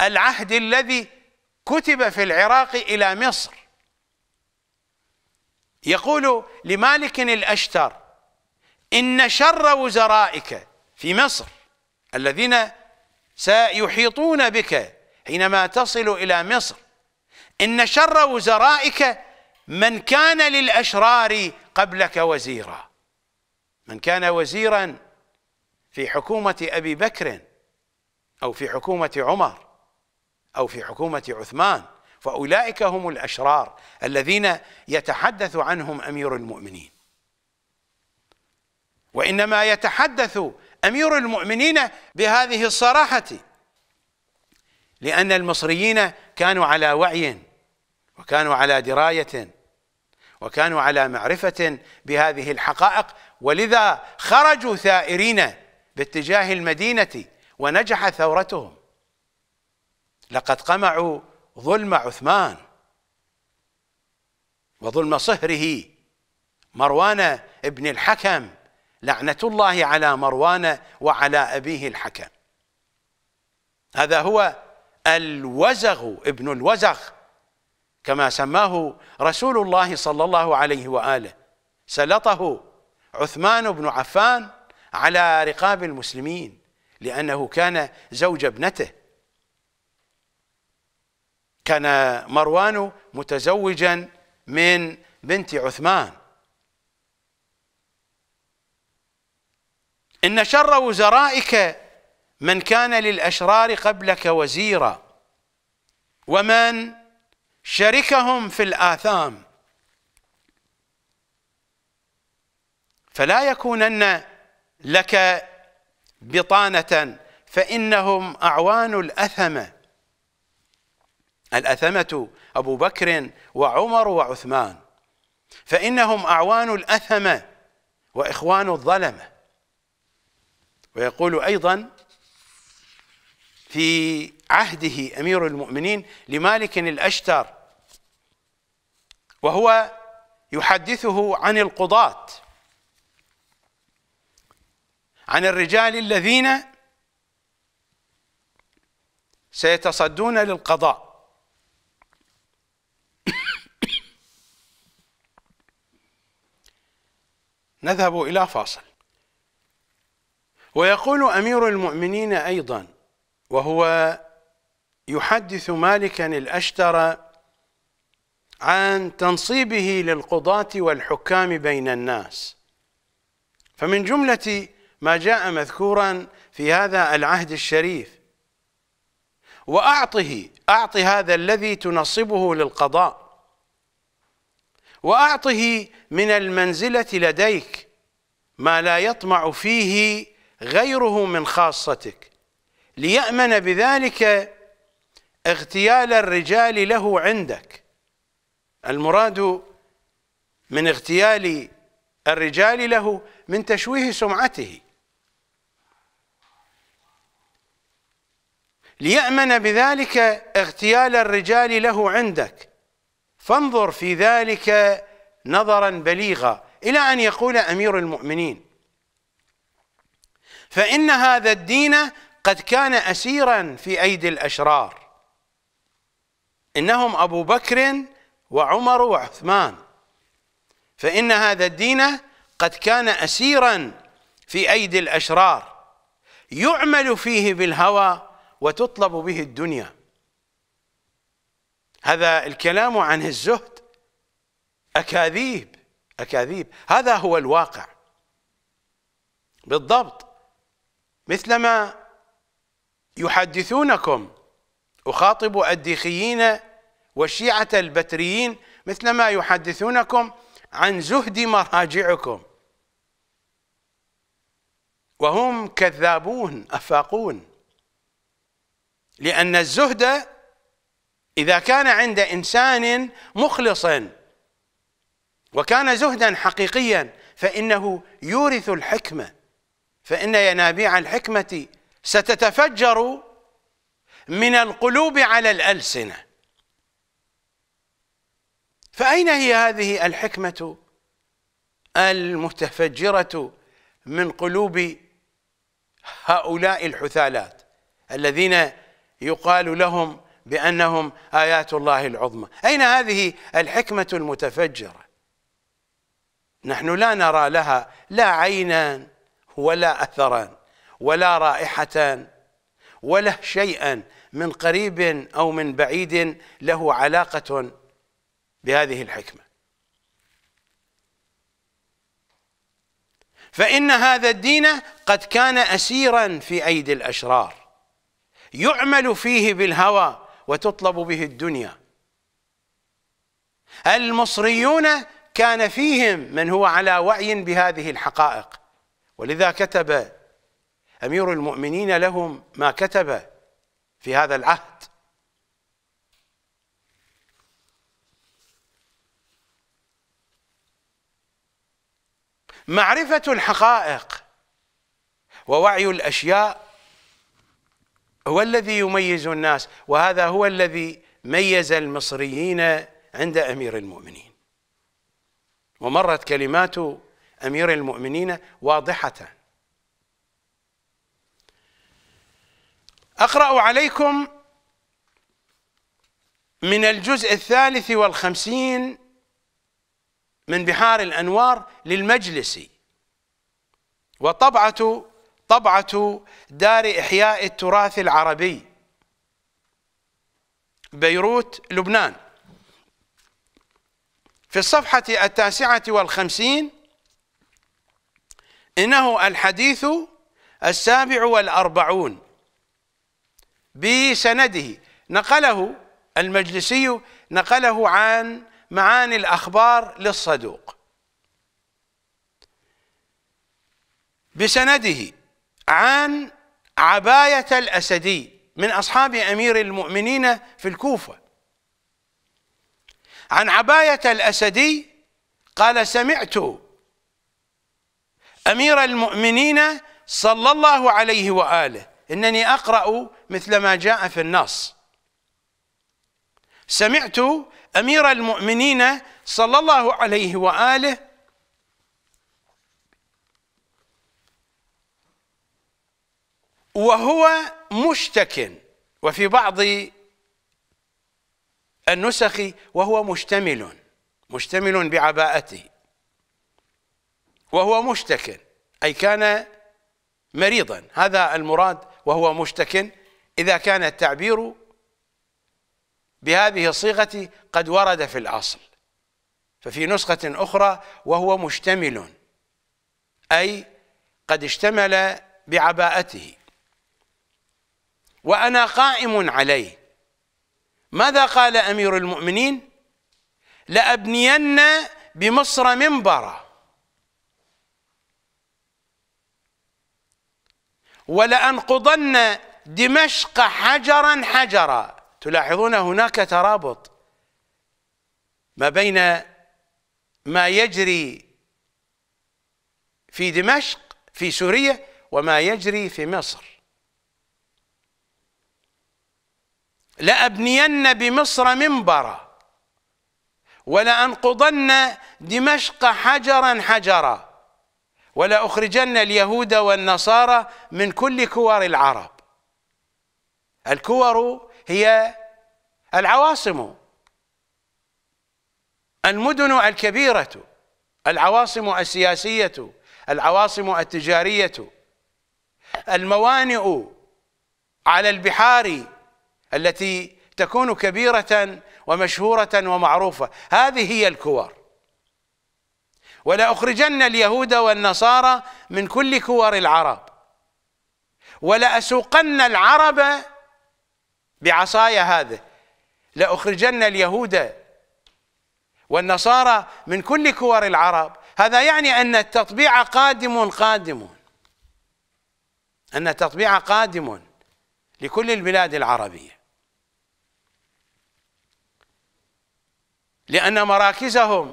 العهد الذي كتب في العراق إلى مصر يقول لمالك الأشتر إن شر وزرائك في مصر الذين سيحيطون بك حينما تصل إلى مصر إن شر وزرائك من كان للأشرار قبلك وزيرا من كان وزيرا في حكومة أبي بكر أو في حكومة عمر أو في حكومة عثمان فأولئك هم الأشرار الذين يتحدث عنهم أمير المؤمنين وإنما يتحدث أمير المؤمنين بهذه الصراحة لأن المصريين كانوا على وعي وكانوا على دراية وكانوا على معرفة بهذه الحقائق ولذا خرجوا ثائرين باتجاه المدينة ونجح ثورتهم لقد قمعوا ظلم عثمان وظلم صهره مروان بن الحكم لعنة الله على مروان وعلى أبيه الحكم هذا هو الوزغ ابن الوزغ كما سماه رسول الله صلى الله عليه وآله سلطه عثمان بن عفان على رقاب المسلمين لأنه كان زوج ابنته كان مروان متزوجا من بنت عثمان إن شر وزرائك من كان للأشرار قبلك وزيرا ومن شركهم في الآثام فلا يكونن لك بطانة فإنهم أعوان الأثمة الأثمة أبو بكر وعمر وعثمان فإنهم أعوان الأثمة وإخوان الظلمة ويقول أيضا في عهده أمير المؤمنين لمالك الأشتر وهو يحدثه عن القضاة عن الرجال الذين سيتصدون للقضاء نذهب إلى فاصل ويقول أمير المؤمنين أيضا وهو يحدث مالكا الأشتر عن تنصيبه للقضاة والحكام بين الناس فمن جملة ما جاء مذكورا في هذا العهد الشريف وأعطه أعط هذا الذي تنصبه للقضاء وأعطه من المنزلة لديك ما لا يطمع فيه غيره من خاصتك ليأمن بذلك اغتيال الرجال له عندك المراد من اغتيال الرجال له من تشويه سمعته ليأمن بذلك اغتيال الرجال له عندك فانظر في ذلك نظرا بليغا الى ان يقول امير المؤمنين فان هذا الدين قد كان اسيرا في ايدي الاشرار انهم ابو بكر وعمر وعثمان فان هذا الدين قد كان اسيرا في ايدي الاشرار يعمل فيه بالهوى وتطلب به الدنيا هذا الكلام عن الزهد أكاذيب أكاذيب هذا هو الواقع بالضبط مثلما يحدثونكم أخاطب الديخيين والشيعة البتريين مثلما يحدثونكم عن زهد مراجعكم وهم كذابون أفاقون لأن الزهد إذا كان عند إنسان مخلص وكان زهدا حقيقيا فإنه يورث الحكمة فإن ينابيع الحكمة ستتفجر من القلوب على الألسنة فأين هي هذه الحكمة المتفجرة من قلوب هؤلاء الحثالات الذين يقال لهم بأنهم آيات الله العظمى أين هذه الحكمة المتفجرة نحن لا نرى لها لا عينا ولا أثرا ولا رائحة ولا شيئا من قريب أو من بعيد له علاقة بهذه الحكمة فإن هذا الدين قد كان أسيرا في أيدي الأشرار يعمل فيه بالهوى وتطلب به الدنيا المصريون كان فيهم من هو على وعي بهذه الحقائق ولذا كتب أمير المؤمنين لهم ما كتب في هذا العهد معرفة الحقائق ووعي الأشياء هو الذي يميز الناس وهذا هو الذي ميز المصريين عند أمير المؤمنين ومرت كلمات أمير المؤمنين واضحة أقرأ عليكم من الجزء الثالث والخمسين من بحار الأنوار للمجلس وطبعة طبعة دار إحياء التراث العربي بيروت لبنان في الصفحة التاسعة والخمسين إنه الحديث السابع والأربعون بسنده نقله المجلسي نقله عن معاني الأخبار للصدوق بسنده عن عباية الأسدي من أصحاب أمير المؤمنين في الكوفة عن عباية الأسدي قال سمعت أمير المؤمنين صلى الله عليه وآله إنني أقرأ مثل ما جاء في النص سمعت أمير المؤمنين صلى الله عليه وآله وهو مشتك وفي بعض النسخ وهو مشتمل مشتمل بعباءته وهو مشتك أي كان مريضا هذا المراد وهو مشتك إذا كان التعبير بهذه الصيغة قد ورد في الأصل ففي نسخة أخرى وهو مشتمل أي قد اشتمل بعباءته وأنا قائم عليه ماذا قال أمير المؤمنين لأبنين بمصر منبرا ولأنقضن دمشق حجرا حجرا تلاحظون هناك ترابط ما بين ما يجري في دمشق في سوريا وما يجري في مصر لأبنين بمصر منبرا ولأنقضن دمشق حجرا حجرا ولأخرجن اليهود والنصارى من كل كور العرب الكور هي العواصم المدن الكبيرة العواصم السياسية العواصم التجارية الموانئ على البحار التي تكون كبيرة ومشهورة ومعروفة هذه هي الكور ولأخرجن اليهود والنصارى من كل كور العرب ولأسوقن العرب بعصايا هذا لأخرجن اليهود والنصارى من كل كور العرب هذا يعني أن التطبيع قادم قادم أن التطبيع قادم لكل البلاد العربية لأن مراكزهم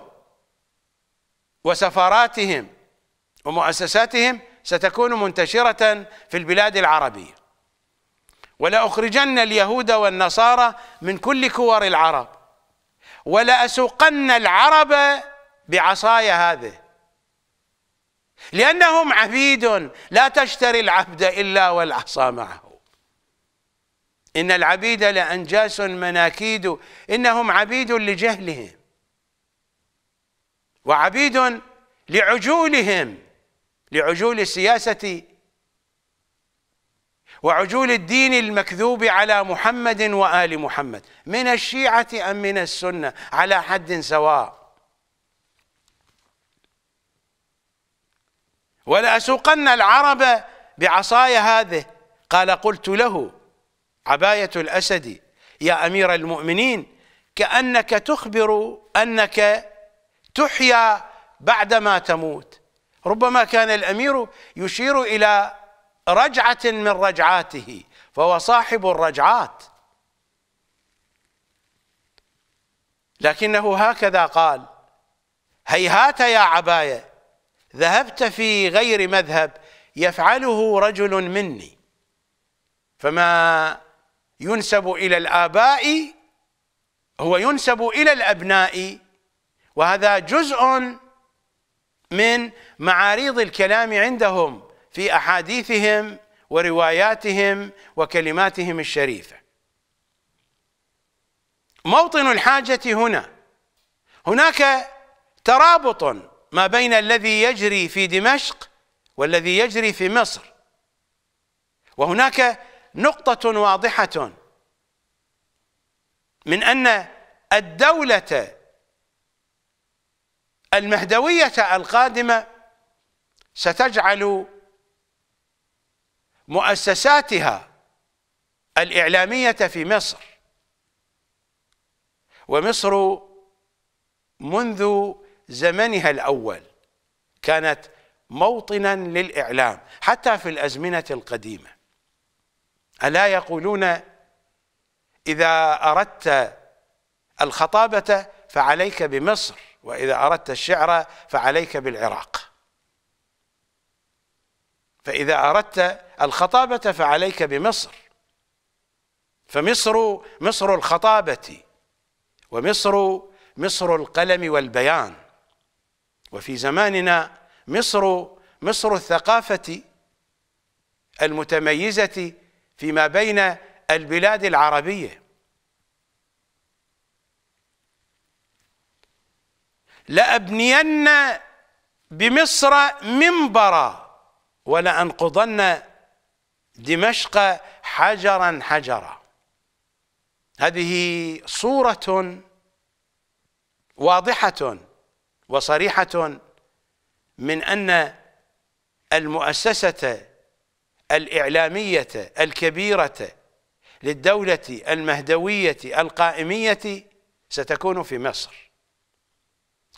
وسفاراتهم ومؤسساتهم ستكون منتشرة في البلاد العربية ولأخرجن اليهود والنصارى من كل كور العرب ولأسوقن العرب بعصايا هذه لأنهم عبيد لا تشتري العبد إلا والعصا معه إن العبيد لأنجاس مناكيد إنهم عبيد لجهلهم وعبيد لعجولهم لعجول السياسة وعجول الدين المكذوب على محمد وآل محمد من الشيعة أم من السنة على حد سواء ولأسوقن العرب بعصاي هذه قال قلت له عباية الأسد يا أمير المؤمنين كأنك تخبر أنك تحيا بعدما تموت ربما كان الأمير يشير إلى رجعة من رجعاته فهو صاحب الرجعات لكنه هكذا قال هيهات يا عباية ذهبت في غير مذهب يفعله رجل مني فما ينسب إلى الآباء هو ينسب إلى الأبناء وهذا جزء من معاريض الكلام عندهم في أحاديثهم ورواياتهم وكلماتهم الشريفة موطن الحاجة هنا هناك ترابط ما بين الذي يجري في دمشق والذي يجري في مصر وهناك نقطة واضحة من أن الدولة المهدوية القادمة ستجعل مؤسساتها الإعلامية في مصر ومصر منذ زمنها الأول كانت موطنا للإعلام حتى في الأزمنة القديمة ألا يقولون إذا أردت الخطابة فعليك بمصر وإذا أردت الشعر فعليك بالعراق فإذا أردت الخطابة فعليك بمصر فمصر مصر الخطابة ومصر مصر القلم والبيان وفي زماننا مصر مصر الثقافة المتميزة فيما بين البلاد العربية لأبنين بمصر منبرا ولأنقضن دمشق حجرا حجرا هذه صورة واضحة وصريحة من أن المؤسسة الإعلامية الكبيرة للدولة المهدوية القائمية ستكون في مصر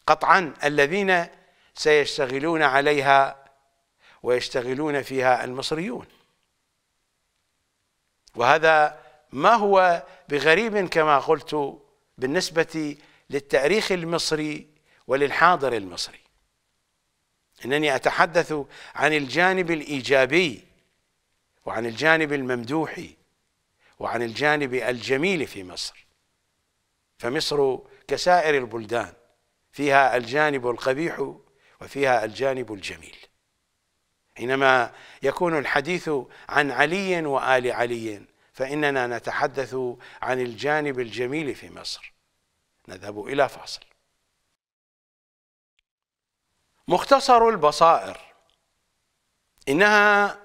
قطعا الذين سيشتغلون عليها ويشتغلون فيها المصريون وهذا ما هو بغريب كما قلت بالنسبة للتاريخ المصري وللحاضر المصري انني اتحدث عن الجانب الايجابي وعن الجانب الممدوح وعن الجانب الجميل في مصر فمصر كسائر البلدان فيها الجانب القبيح وفيها الجانب الجميل حينما يكون الحديث عن علي وآل علي فإننا نتحدث عن الجانب الجميل في مصر نذهب إلى فاصل مختصر البصائر إنها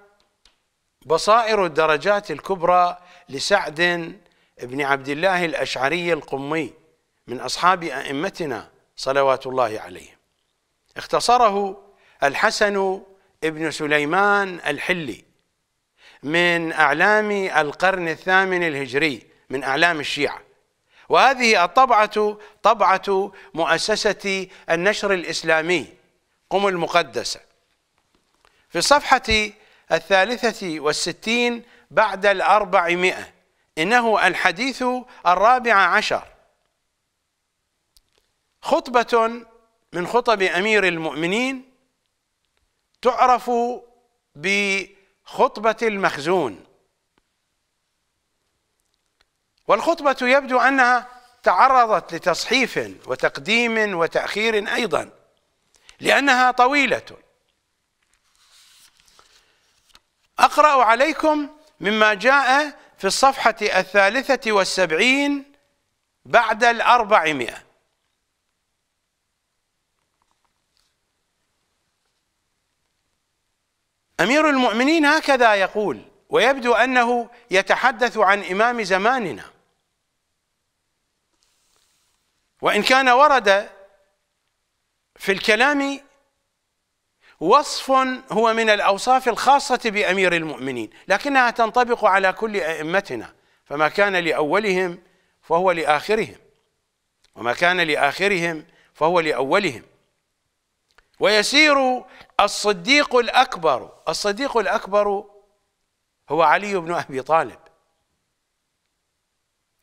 بصائر الدرجات الكبرى لسعد بن عبد الله الأشعري القمي من أصحاب أئمتنا صلوات الله عليهم اختصره الحسن بن سليمان الحلي من أعلام القرن الثامن الهجري من أعلام الشيعة وهذه الطبعة طبعة مؤسسة النشر الإسلامي قم المقدسة في صفحة الثالثة والستين بعد الأربعمائة إنه الحديث الرابع عشر خطبة من خطب أمير المؤمنين تعرف بخطبة المخزون والخطبة يبدو أنها تعرضت لتصحيف وتقديم وتأخير أيضا لأنها طويلة أقرأ عليكم مما جاء في الصفحة الثالثة والسبعين بعد الأربعمائة أمير المؤمنين هكذا يقول ويبدو أنه يتحدث عن إمام زماننا وإن كان ورد في الكلام وصف هو من الأوصاف الخاصة بأمير المؤمنين لكنها تنطبق على كل أئمتنا فما كان لأولهم فهو لآخرهم وما كان لآخرهم فهو لأولهم ويسير الصديق الأكبر الصديق الأكبر هو علي بن أبي طالب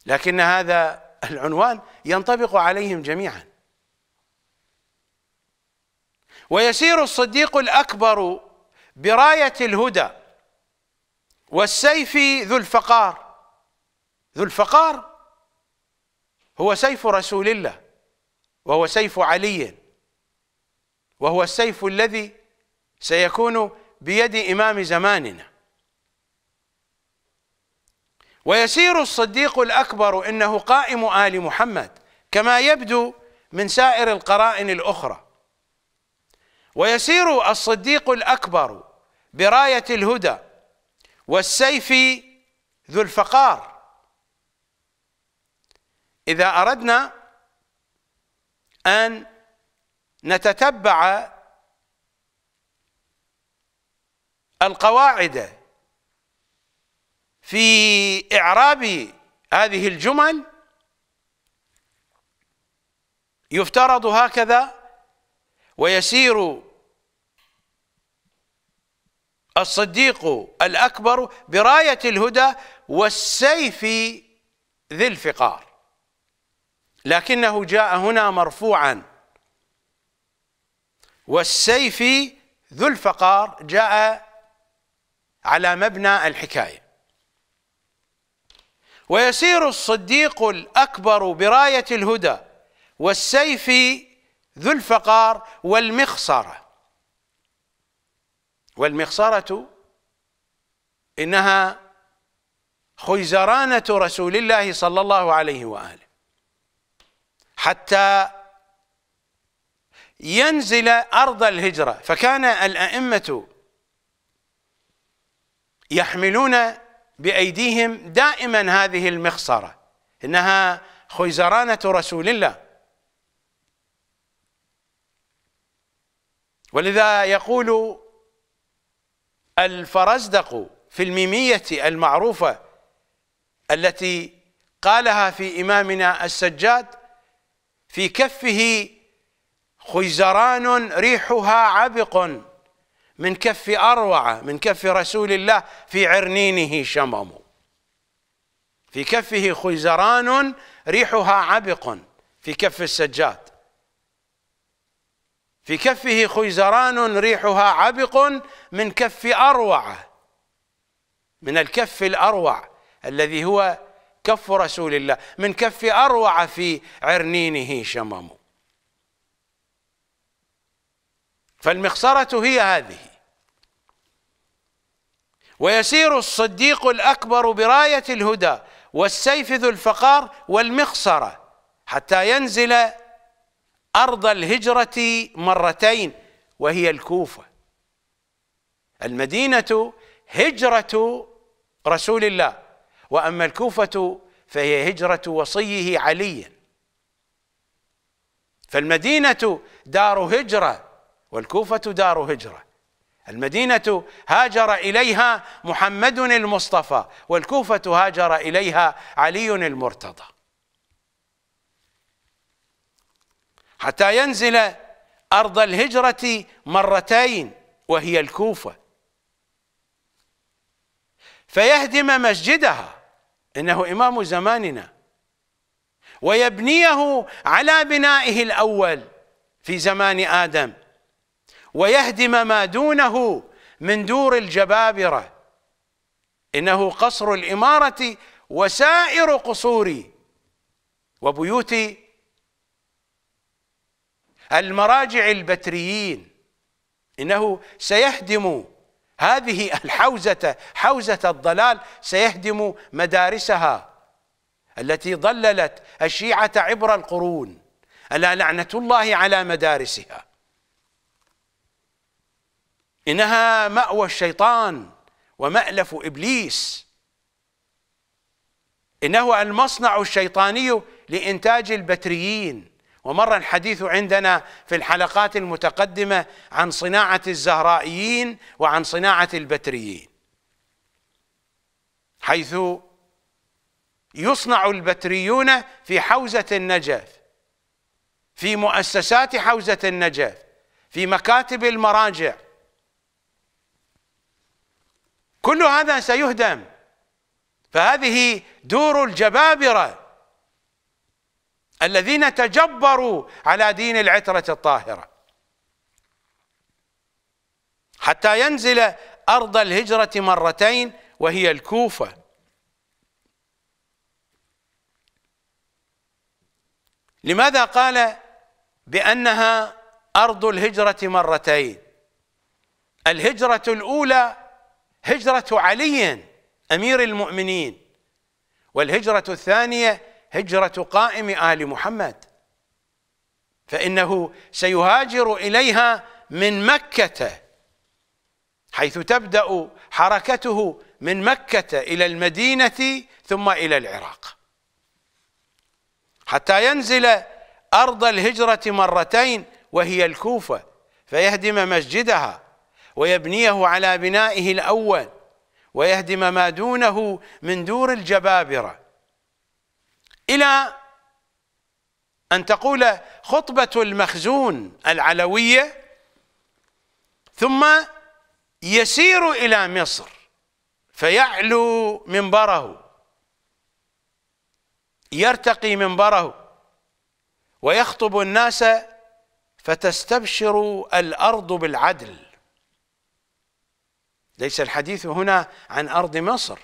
لكن هذا العنوان ينطبق عليهم جميعا ويسير الصديق الاكبر برايه الهدى والسيف ذو الفقار ذو الفقار هو سيف رسول الله وهو سيف علي وهو السيف الذي سيكون بيد امام زماننا ويسير الصديق الاكبر انه قائم ال محمد كما يبدو من سائر القرائن الاخرى ويسير الصديق الأكبر براية الهدى والسيف ذو الفقار إذا أردنا أن نتتبع القواعد في إعراب هذه الجمل يفترض هكذا ويسير الصديق الأكبر براية الهدى والسيف ذي الفقار لكنه جاء هنا مرفوعا والسيف ذو الفقار جاء على مبنى الحكايه ويسير الصديق الاكبر برايه الهدى والسيف ذو الفقار والمخصره والمخصرة إنها خيزرانة رسول الله صلى الله عليه وآله حتى ينزل أرض الهجرة فكان الأئمة يحملون بأيديهم دائما هذه المخصرة إنها خيزرانة رسول الله ولذا يقول الفرزدق في الميمية المعروفة التي قالها في إمامنا السجاد في كفه خيزران ريحها عبق من كف أروع من كف رسول الله في عرنينه شمم في كفه خيزران ريحها عبق في كف السجاد في كفه خيزران ريحها عبق من كف أروع من الكف الأروع الذي هو كف رسول الله من كف أروع في عرنينه شمم فالمخصرة هي هذه ويسير الصديق الأكبر براية الهدى والسيف ذو الفقار والمخصرة حتى ينزل أرض الهجرة مرتين وهي الكوفة المدينة هجرة رسول الله وأما الكوفة فهي هجرة وصيه علي فالمدينة دار هجرة والكوفة دار هجرة المدينة هاجر إليها محمد المصطفى والكوفة هاجر إليها علي المرتضى حتى ينزل أرض الهجرة مرتين وهي الكوفة فيهدم مسجدها إنه إمام زماننا ويبنيه على بنائه الأول في زمان آدم ويهدم ما دونه من دور الجبابرة إنه قصر الإمارة وسائر قصور وبيوت المراجع البتريين إنه سيهدم هذه الحوزة حوزة الضلال سيهدم مدارسها التي ضللت الشيعة عبر القرون ألا لعنة الله على مدارسها إنها مأوى الشيطان ومألف إبليس إنه المصنع الشيطاني لإنتاج البتريين ومر الحديث عندنا في الحلقات المتقدمة عن صناعة الزهرائيين وعن صناعة البتريين حيث يصنع البتريون في حوزة النجف في مؤسسات حوزة النجف في مكاتب المراجع كل هذا سيهدم فهذه دور الجبابره الذين تجبروا على دين العترة الطاهرة حتى ينزل أرض الهجرة مرتين وهي الكوفة لماذا قال بأنها أرض الهجرة مرتين الهجرة الأولى هجرة علي أمير المؤمنين والهجرة الثانية هجرة قائم آل محمد فإنه سيهاجر إليها من مكة حيث تبدأ حركته من مكة إلى المدينة ثم إلى العراق حتى ينزل أرض الهجرة مرتين وهي الكوفة فيهدم مسجدها ويبنيه على بنائه الأول ويهدم ما دونه من دور الجبابره إلى أن تقول خطبة المخزون العلوية ثم يسير إلى مصر فيعلو منبره يرتقي منبره ويخطب الناس فتستبشر الأرض بالعدل ليس الحديث هنا عن أرض مصر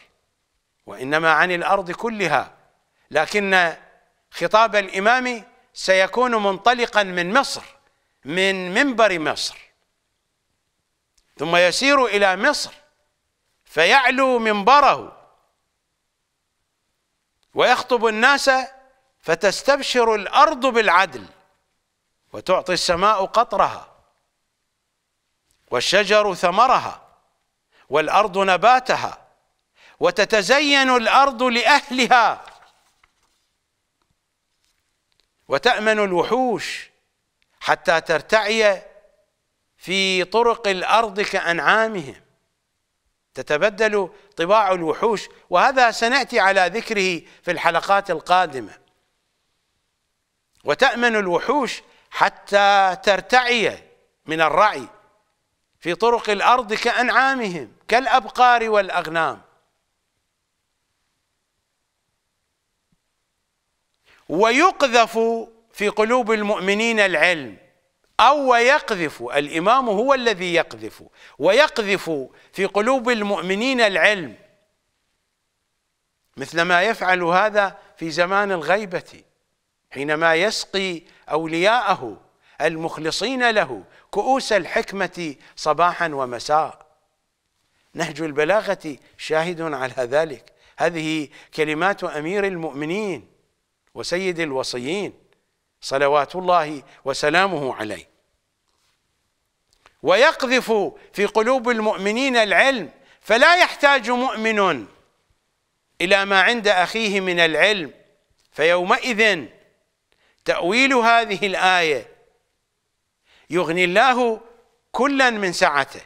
وإنما عن الأرض كلها لكن خطاب الإمام سيكون منطلقا من مصر من منبر مصر ثم يسير إلى مصر فيعلو منبره ويخطب الناس فتستبشر الأرض بالعدل وتعطي السماء قطرها والشجر ثمرها والأرض نباتها وتتزين الأرض لأهلها وتأمن الوحوش حتى ترتعي في طرق الأرض كأنعامهم تتبدل طباع الوحوش وهذا سنأتي على ذكره في الحلقات القادمة وتأمن الوحوش حتى ترتعي من الرعي في طرق الأرض كأنعامهم كالأبقار والأغنام ويقذف في قلوب المؤمنين العلم أو ويقذف الإمام هو الذي يقذف ويقذف في قلوب المؤمنين العلم مثل ما يفعل هذا في زمان الغيبة حينما يسقي أولياءه المخلصين له كؤوس الحكمة صباحا ومساء نهج البلاغة شاهد على ذلك هذه كلمات أمير المؤمنين وسيد الوصيين صلوات الله وسلامه عليه ويقذف في قلوب المؤمنين العلم فلا يحتاج مؤمن الى ما عند اخيه من العلم فيومئذ تاويل هذه الايه يغني الله كلا من سعته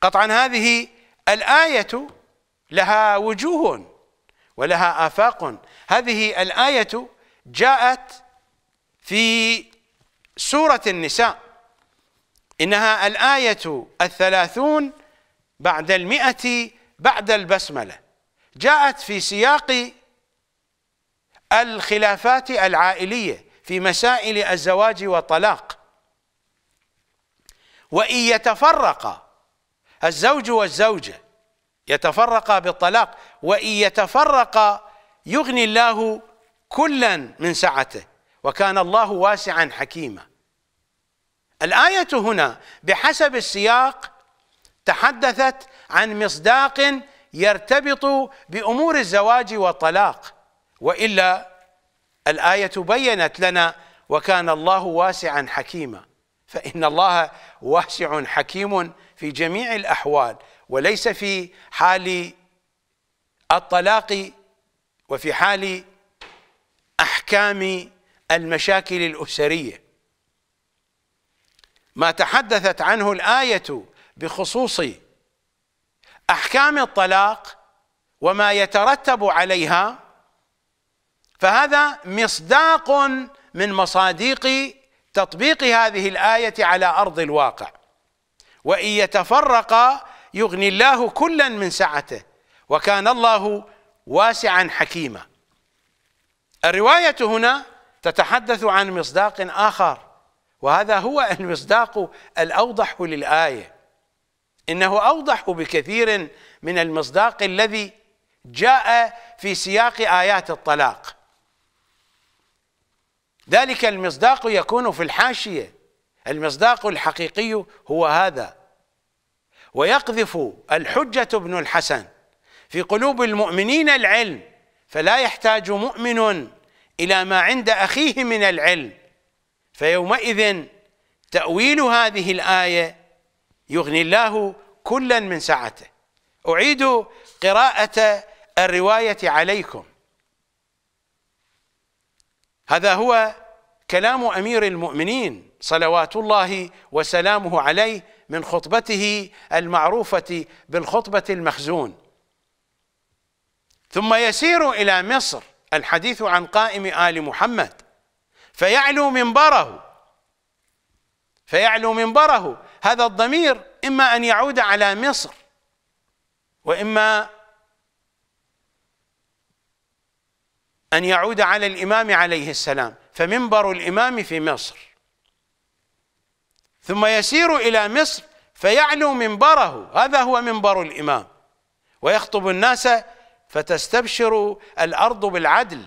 قطعا هذه الايه لها وجوه ولها آفاق هذه الآية جاءت في سورة النساء إنها الآية الثلاثون بعد المئة بعد البسملة جاءت في سياق الخلافات العائلية في مسائل الزواج والطلاق وإن يتفرق الزوج والزوجة يتفرقا بالطلاق وإن يتفرقا يغني الله كلا من سعته وكان الله واسعا حكيما الآية هنا بحسب السياق تحدثت عن مصداق يرتبط بأمور الزواج والطلاق وإلا الآية بينت لنا وكان الله واسعا حكيما فإن الله واسع حكيم في جميع الأحوال وليس في حال الطلاق وفي حال أحكام المشاكل الأسرية ما تحدثت عنه الآية بخصوص أحكام الطلاق وما يترتب عليها فهذا مصداق من مصاديق تطبيق هذه الآية على أرض الواقع وإن يتفرق يغني الله كلا من سعته وكان الله واسعا حكيما الرواية هنا تتحدث عن مصداق آخر وهذا هو المصداق الأوضح للآية إنه أوضح بكثير من المصداق الذي جاء في سياق آيات الطلاق ذلك المصداق يكون في الحاشية المصداق الحقيقي هو هذا ويقذف الحجة بن الحسن في قلوب المؤمنين العلم فلا يحتاج مؤمن إلى ما عند أخيه من العلم فيومئذ تأويل هذه الآية يغني الله كلا من سعته أعيد قراءة الرواية عليكم هذا هو كلام أمير المؤمنين صلوات الله وسلامه عليه من خطبته المعروفه بالخطبه المخزون ثم يسير الى مصر الحديث عن قائم ال محمد فيعلو منبره فيعلو منبره هذا الضمير اما ان يعود على مصر واما ان يعود على الامام عليه السلام فمنبر الامام في مصر ثم يسير إلى مصر فيعلو منبره هذا هو منبر الإمام ويخطب الناس فتستبشر الأرض بالعدل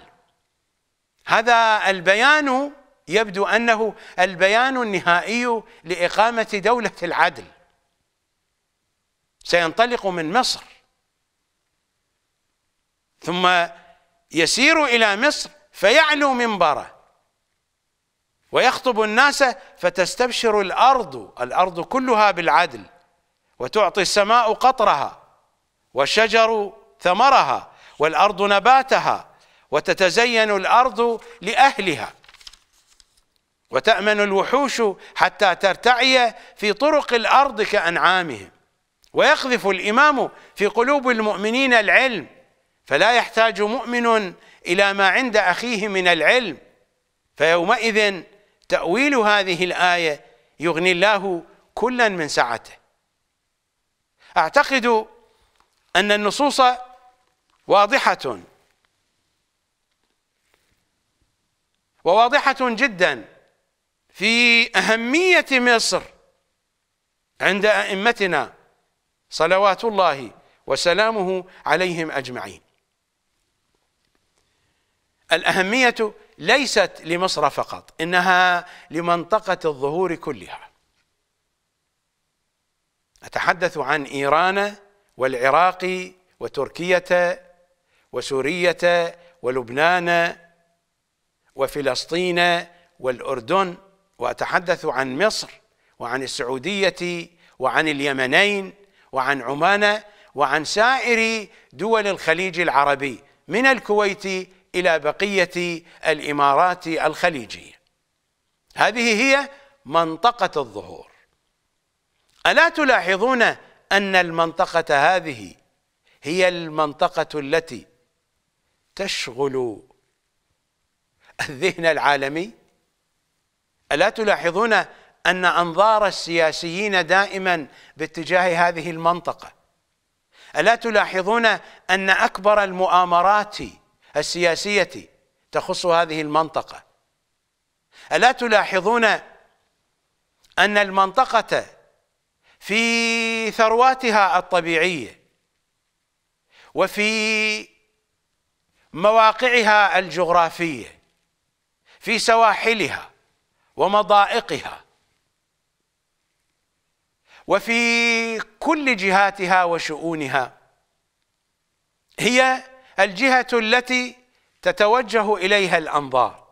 هذا البيان يبدو أنه البيان النهائي لإقامة دولة العدل سينطلق من مصر ثم يسير إلى مصر فيعلو منبره ويخطب الناس فتستبشر الارض الارض كلها بالعدل وتعطي السماء قطرها والشجر ثمرها والارض نباتها وتتزين الارض لاهلها وتامن الوحوش حتى ترتعي في طرق الارض كانعامهم ويقذف الامام في قلوب المؤمنين العلم فلا يحتاج مؤمن الى ما عند اخيه من العلم فيومئذ تأويل هذه الآية يغني الله كلا من سعته أعتقد أن النصوص واضحة وواضحة جدا في أهمية مصر عند أئمتنا صلوات الله وسلامه عليهم أجمعين الأهمية ليست لمصر فقط انها لمنطقه الظهور كلها اتحدث عن ايران والعراق وتركيه وسوريه ولبنان وفلسطين والاردن واتحدث عن مصر وعن السعوديه وعن اليمنين وعن عمان وعن سائر دول الخليج العربي من الكويت إلى بقية الإمارات الخليجية هذه هي منطقة الظهور ألا تلاحظون أن المنطقة هذه هي المنطقة التي تشغل الذهن العالمي ألا تلاحظون أن أنظار السياسيين دائما باتجاه هذه المنطقة ألا تلاحظون أن أكبر المؤامرات السياسية تخص هذه المنطقة ألا تلاحظون أن المنطقة في ثرواتها الطبيعية وفي مواقعها الجغرافية في سواحلها ومضائقها وفي كل جهاتها وشؤونها هي الجهة التي تتوجه إليها الأنظار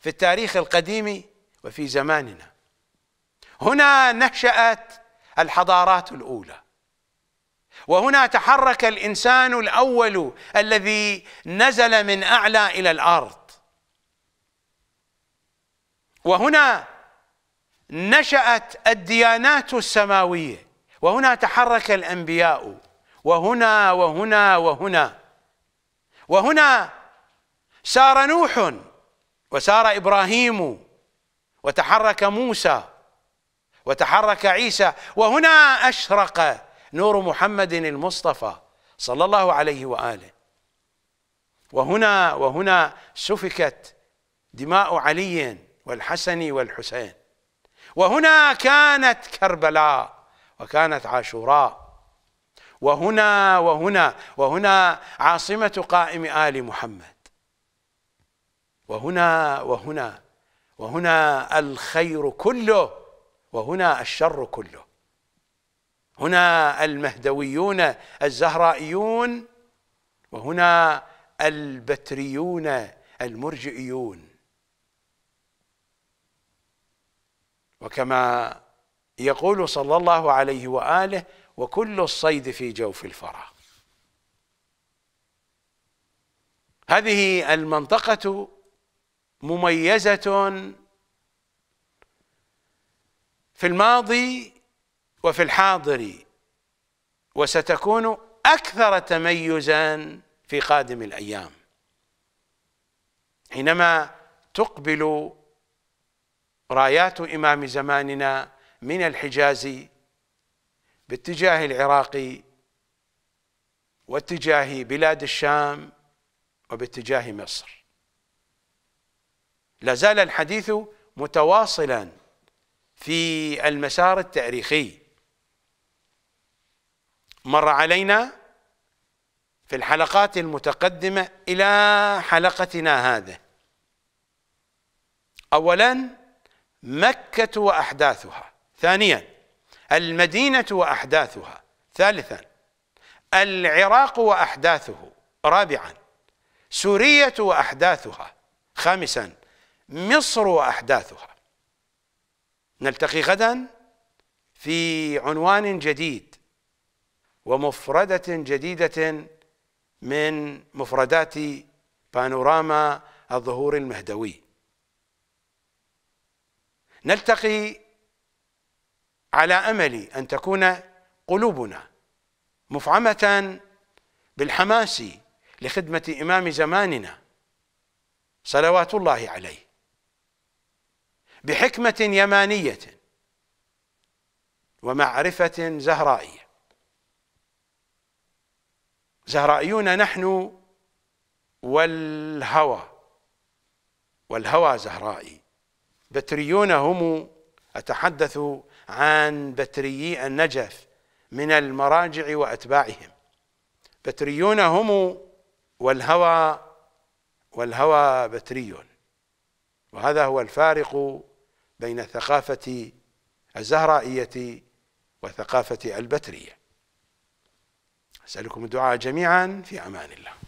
في التاريخ القديم وفي زماننا هنا نشأت الحضارات الأولى وهنا تحرك الإنسان الأول الذي نزل من أعلى إلى الأرض وهنا نشأت الديانات السماوية وهنا تحرك الأنبياء وهنا وهنا وهنا وهنا سار نوح وسار إبراهيم وتحرك موسى وتحرك عيسى وهنا أشرق نور محمد المصطفى صلى الله عليه وآله وهنا وهنا سفكت دماء علي والحسن والحسين وهنا كانت كربلاء وكانت عاشوراء وهنا وهنا وهنا عاصمة قائم آل محمد وهنا وهنا وهنا الخير كله وهنا الشر كله هنا المهدويون الزهرائيون وهنا البتريون المرجئيون وكما يقول صلى الله عليه واله وكل الصيد في جوف الفرا هذه المنطقة مميزة في الماضي وفي الحاضر وستكون أكثر تميزا في قادم الأيام حينما تقبل رايات إمام زماننا من الحجاز باتجاه العراق واتجاه بلاد الشام وباتجاه مصر لازال الحديث متواصلا في المسار التاريخي مر علينا في الحلقات المتقدمة إلى حلقتنا هذه أولا مكة وأحداثها ثانيا المدينة وأحداثها ثالثا العراق وأحداثه رابعا سورية وأحداثها خامسا مصر وأحداثها نلتقي غدا في عنوان جديد ومفردة جديدة من مفردات بانوراما الظهور المهدوي نلتقي على امل ان تكون قلوبنا مفعمه بالحماس لخدمه امام زماننا صلوات الله عليه بحكمه يمانيه ومعرفه زهرائيه زهرائيون نحن والهوى والهوى زهرائي بتريون هم أتحدث عن بتريي النجف من المراجع واتباعهم بتريون هم والهوى والهوى بتري وهذا هو الفارق بين ثقافه الزهرائيه وثقافه البتريه اسالكم الدعاء جميعا في امان الله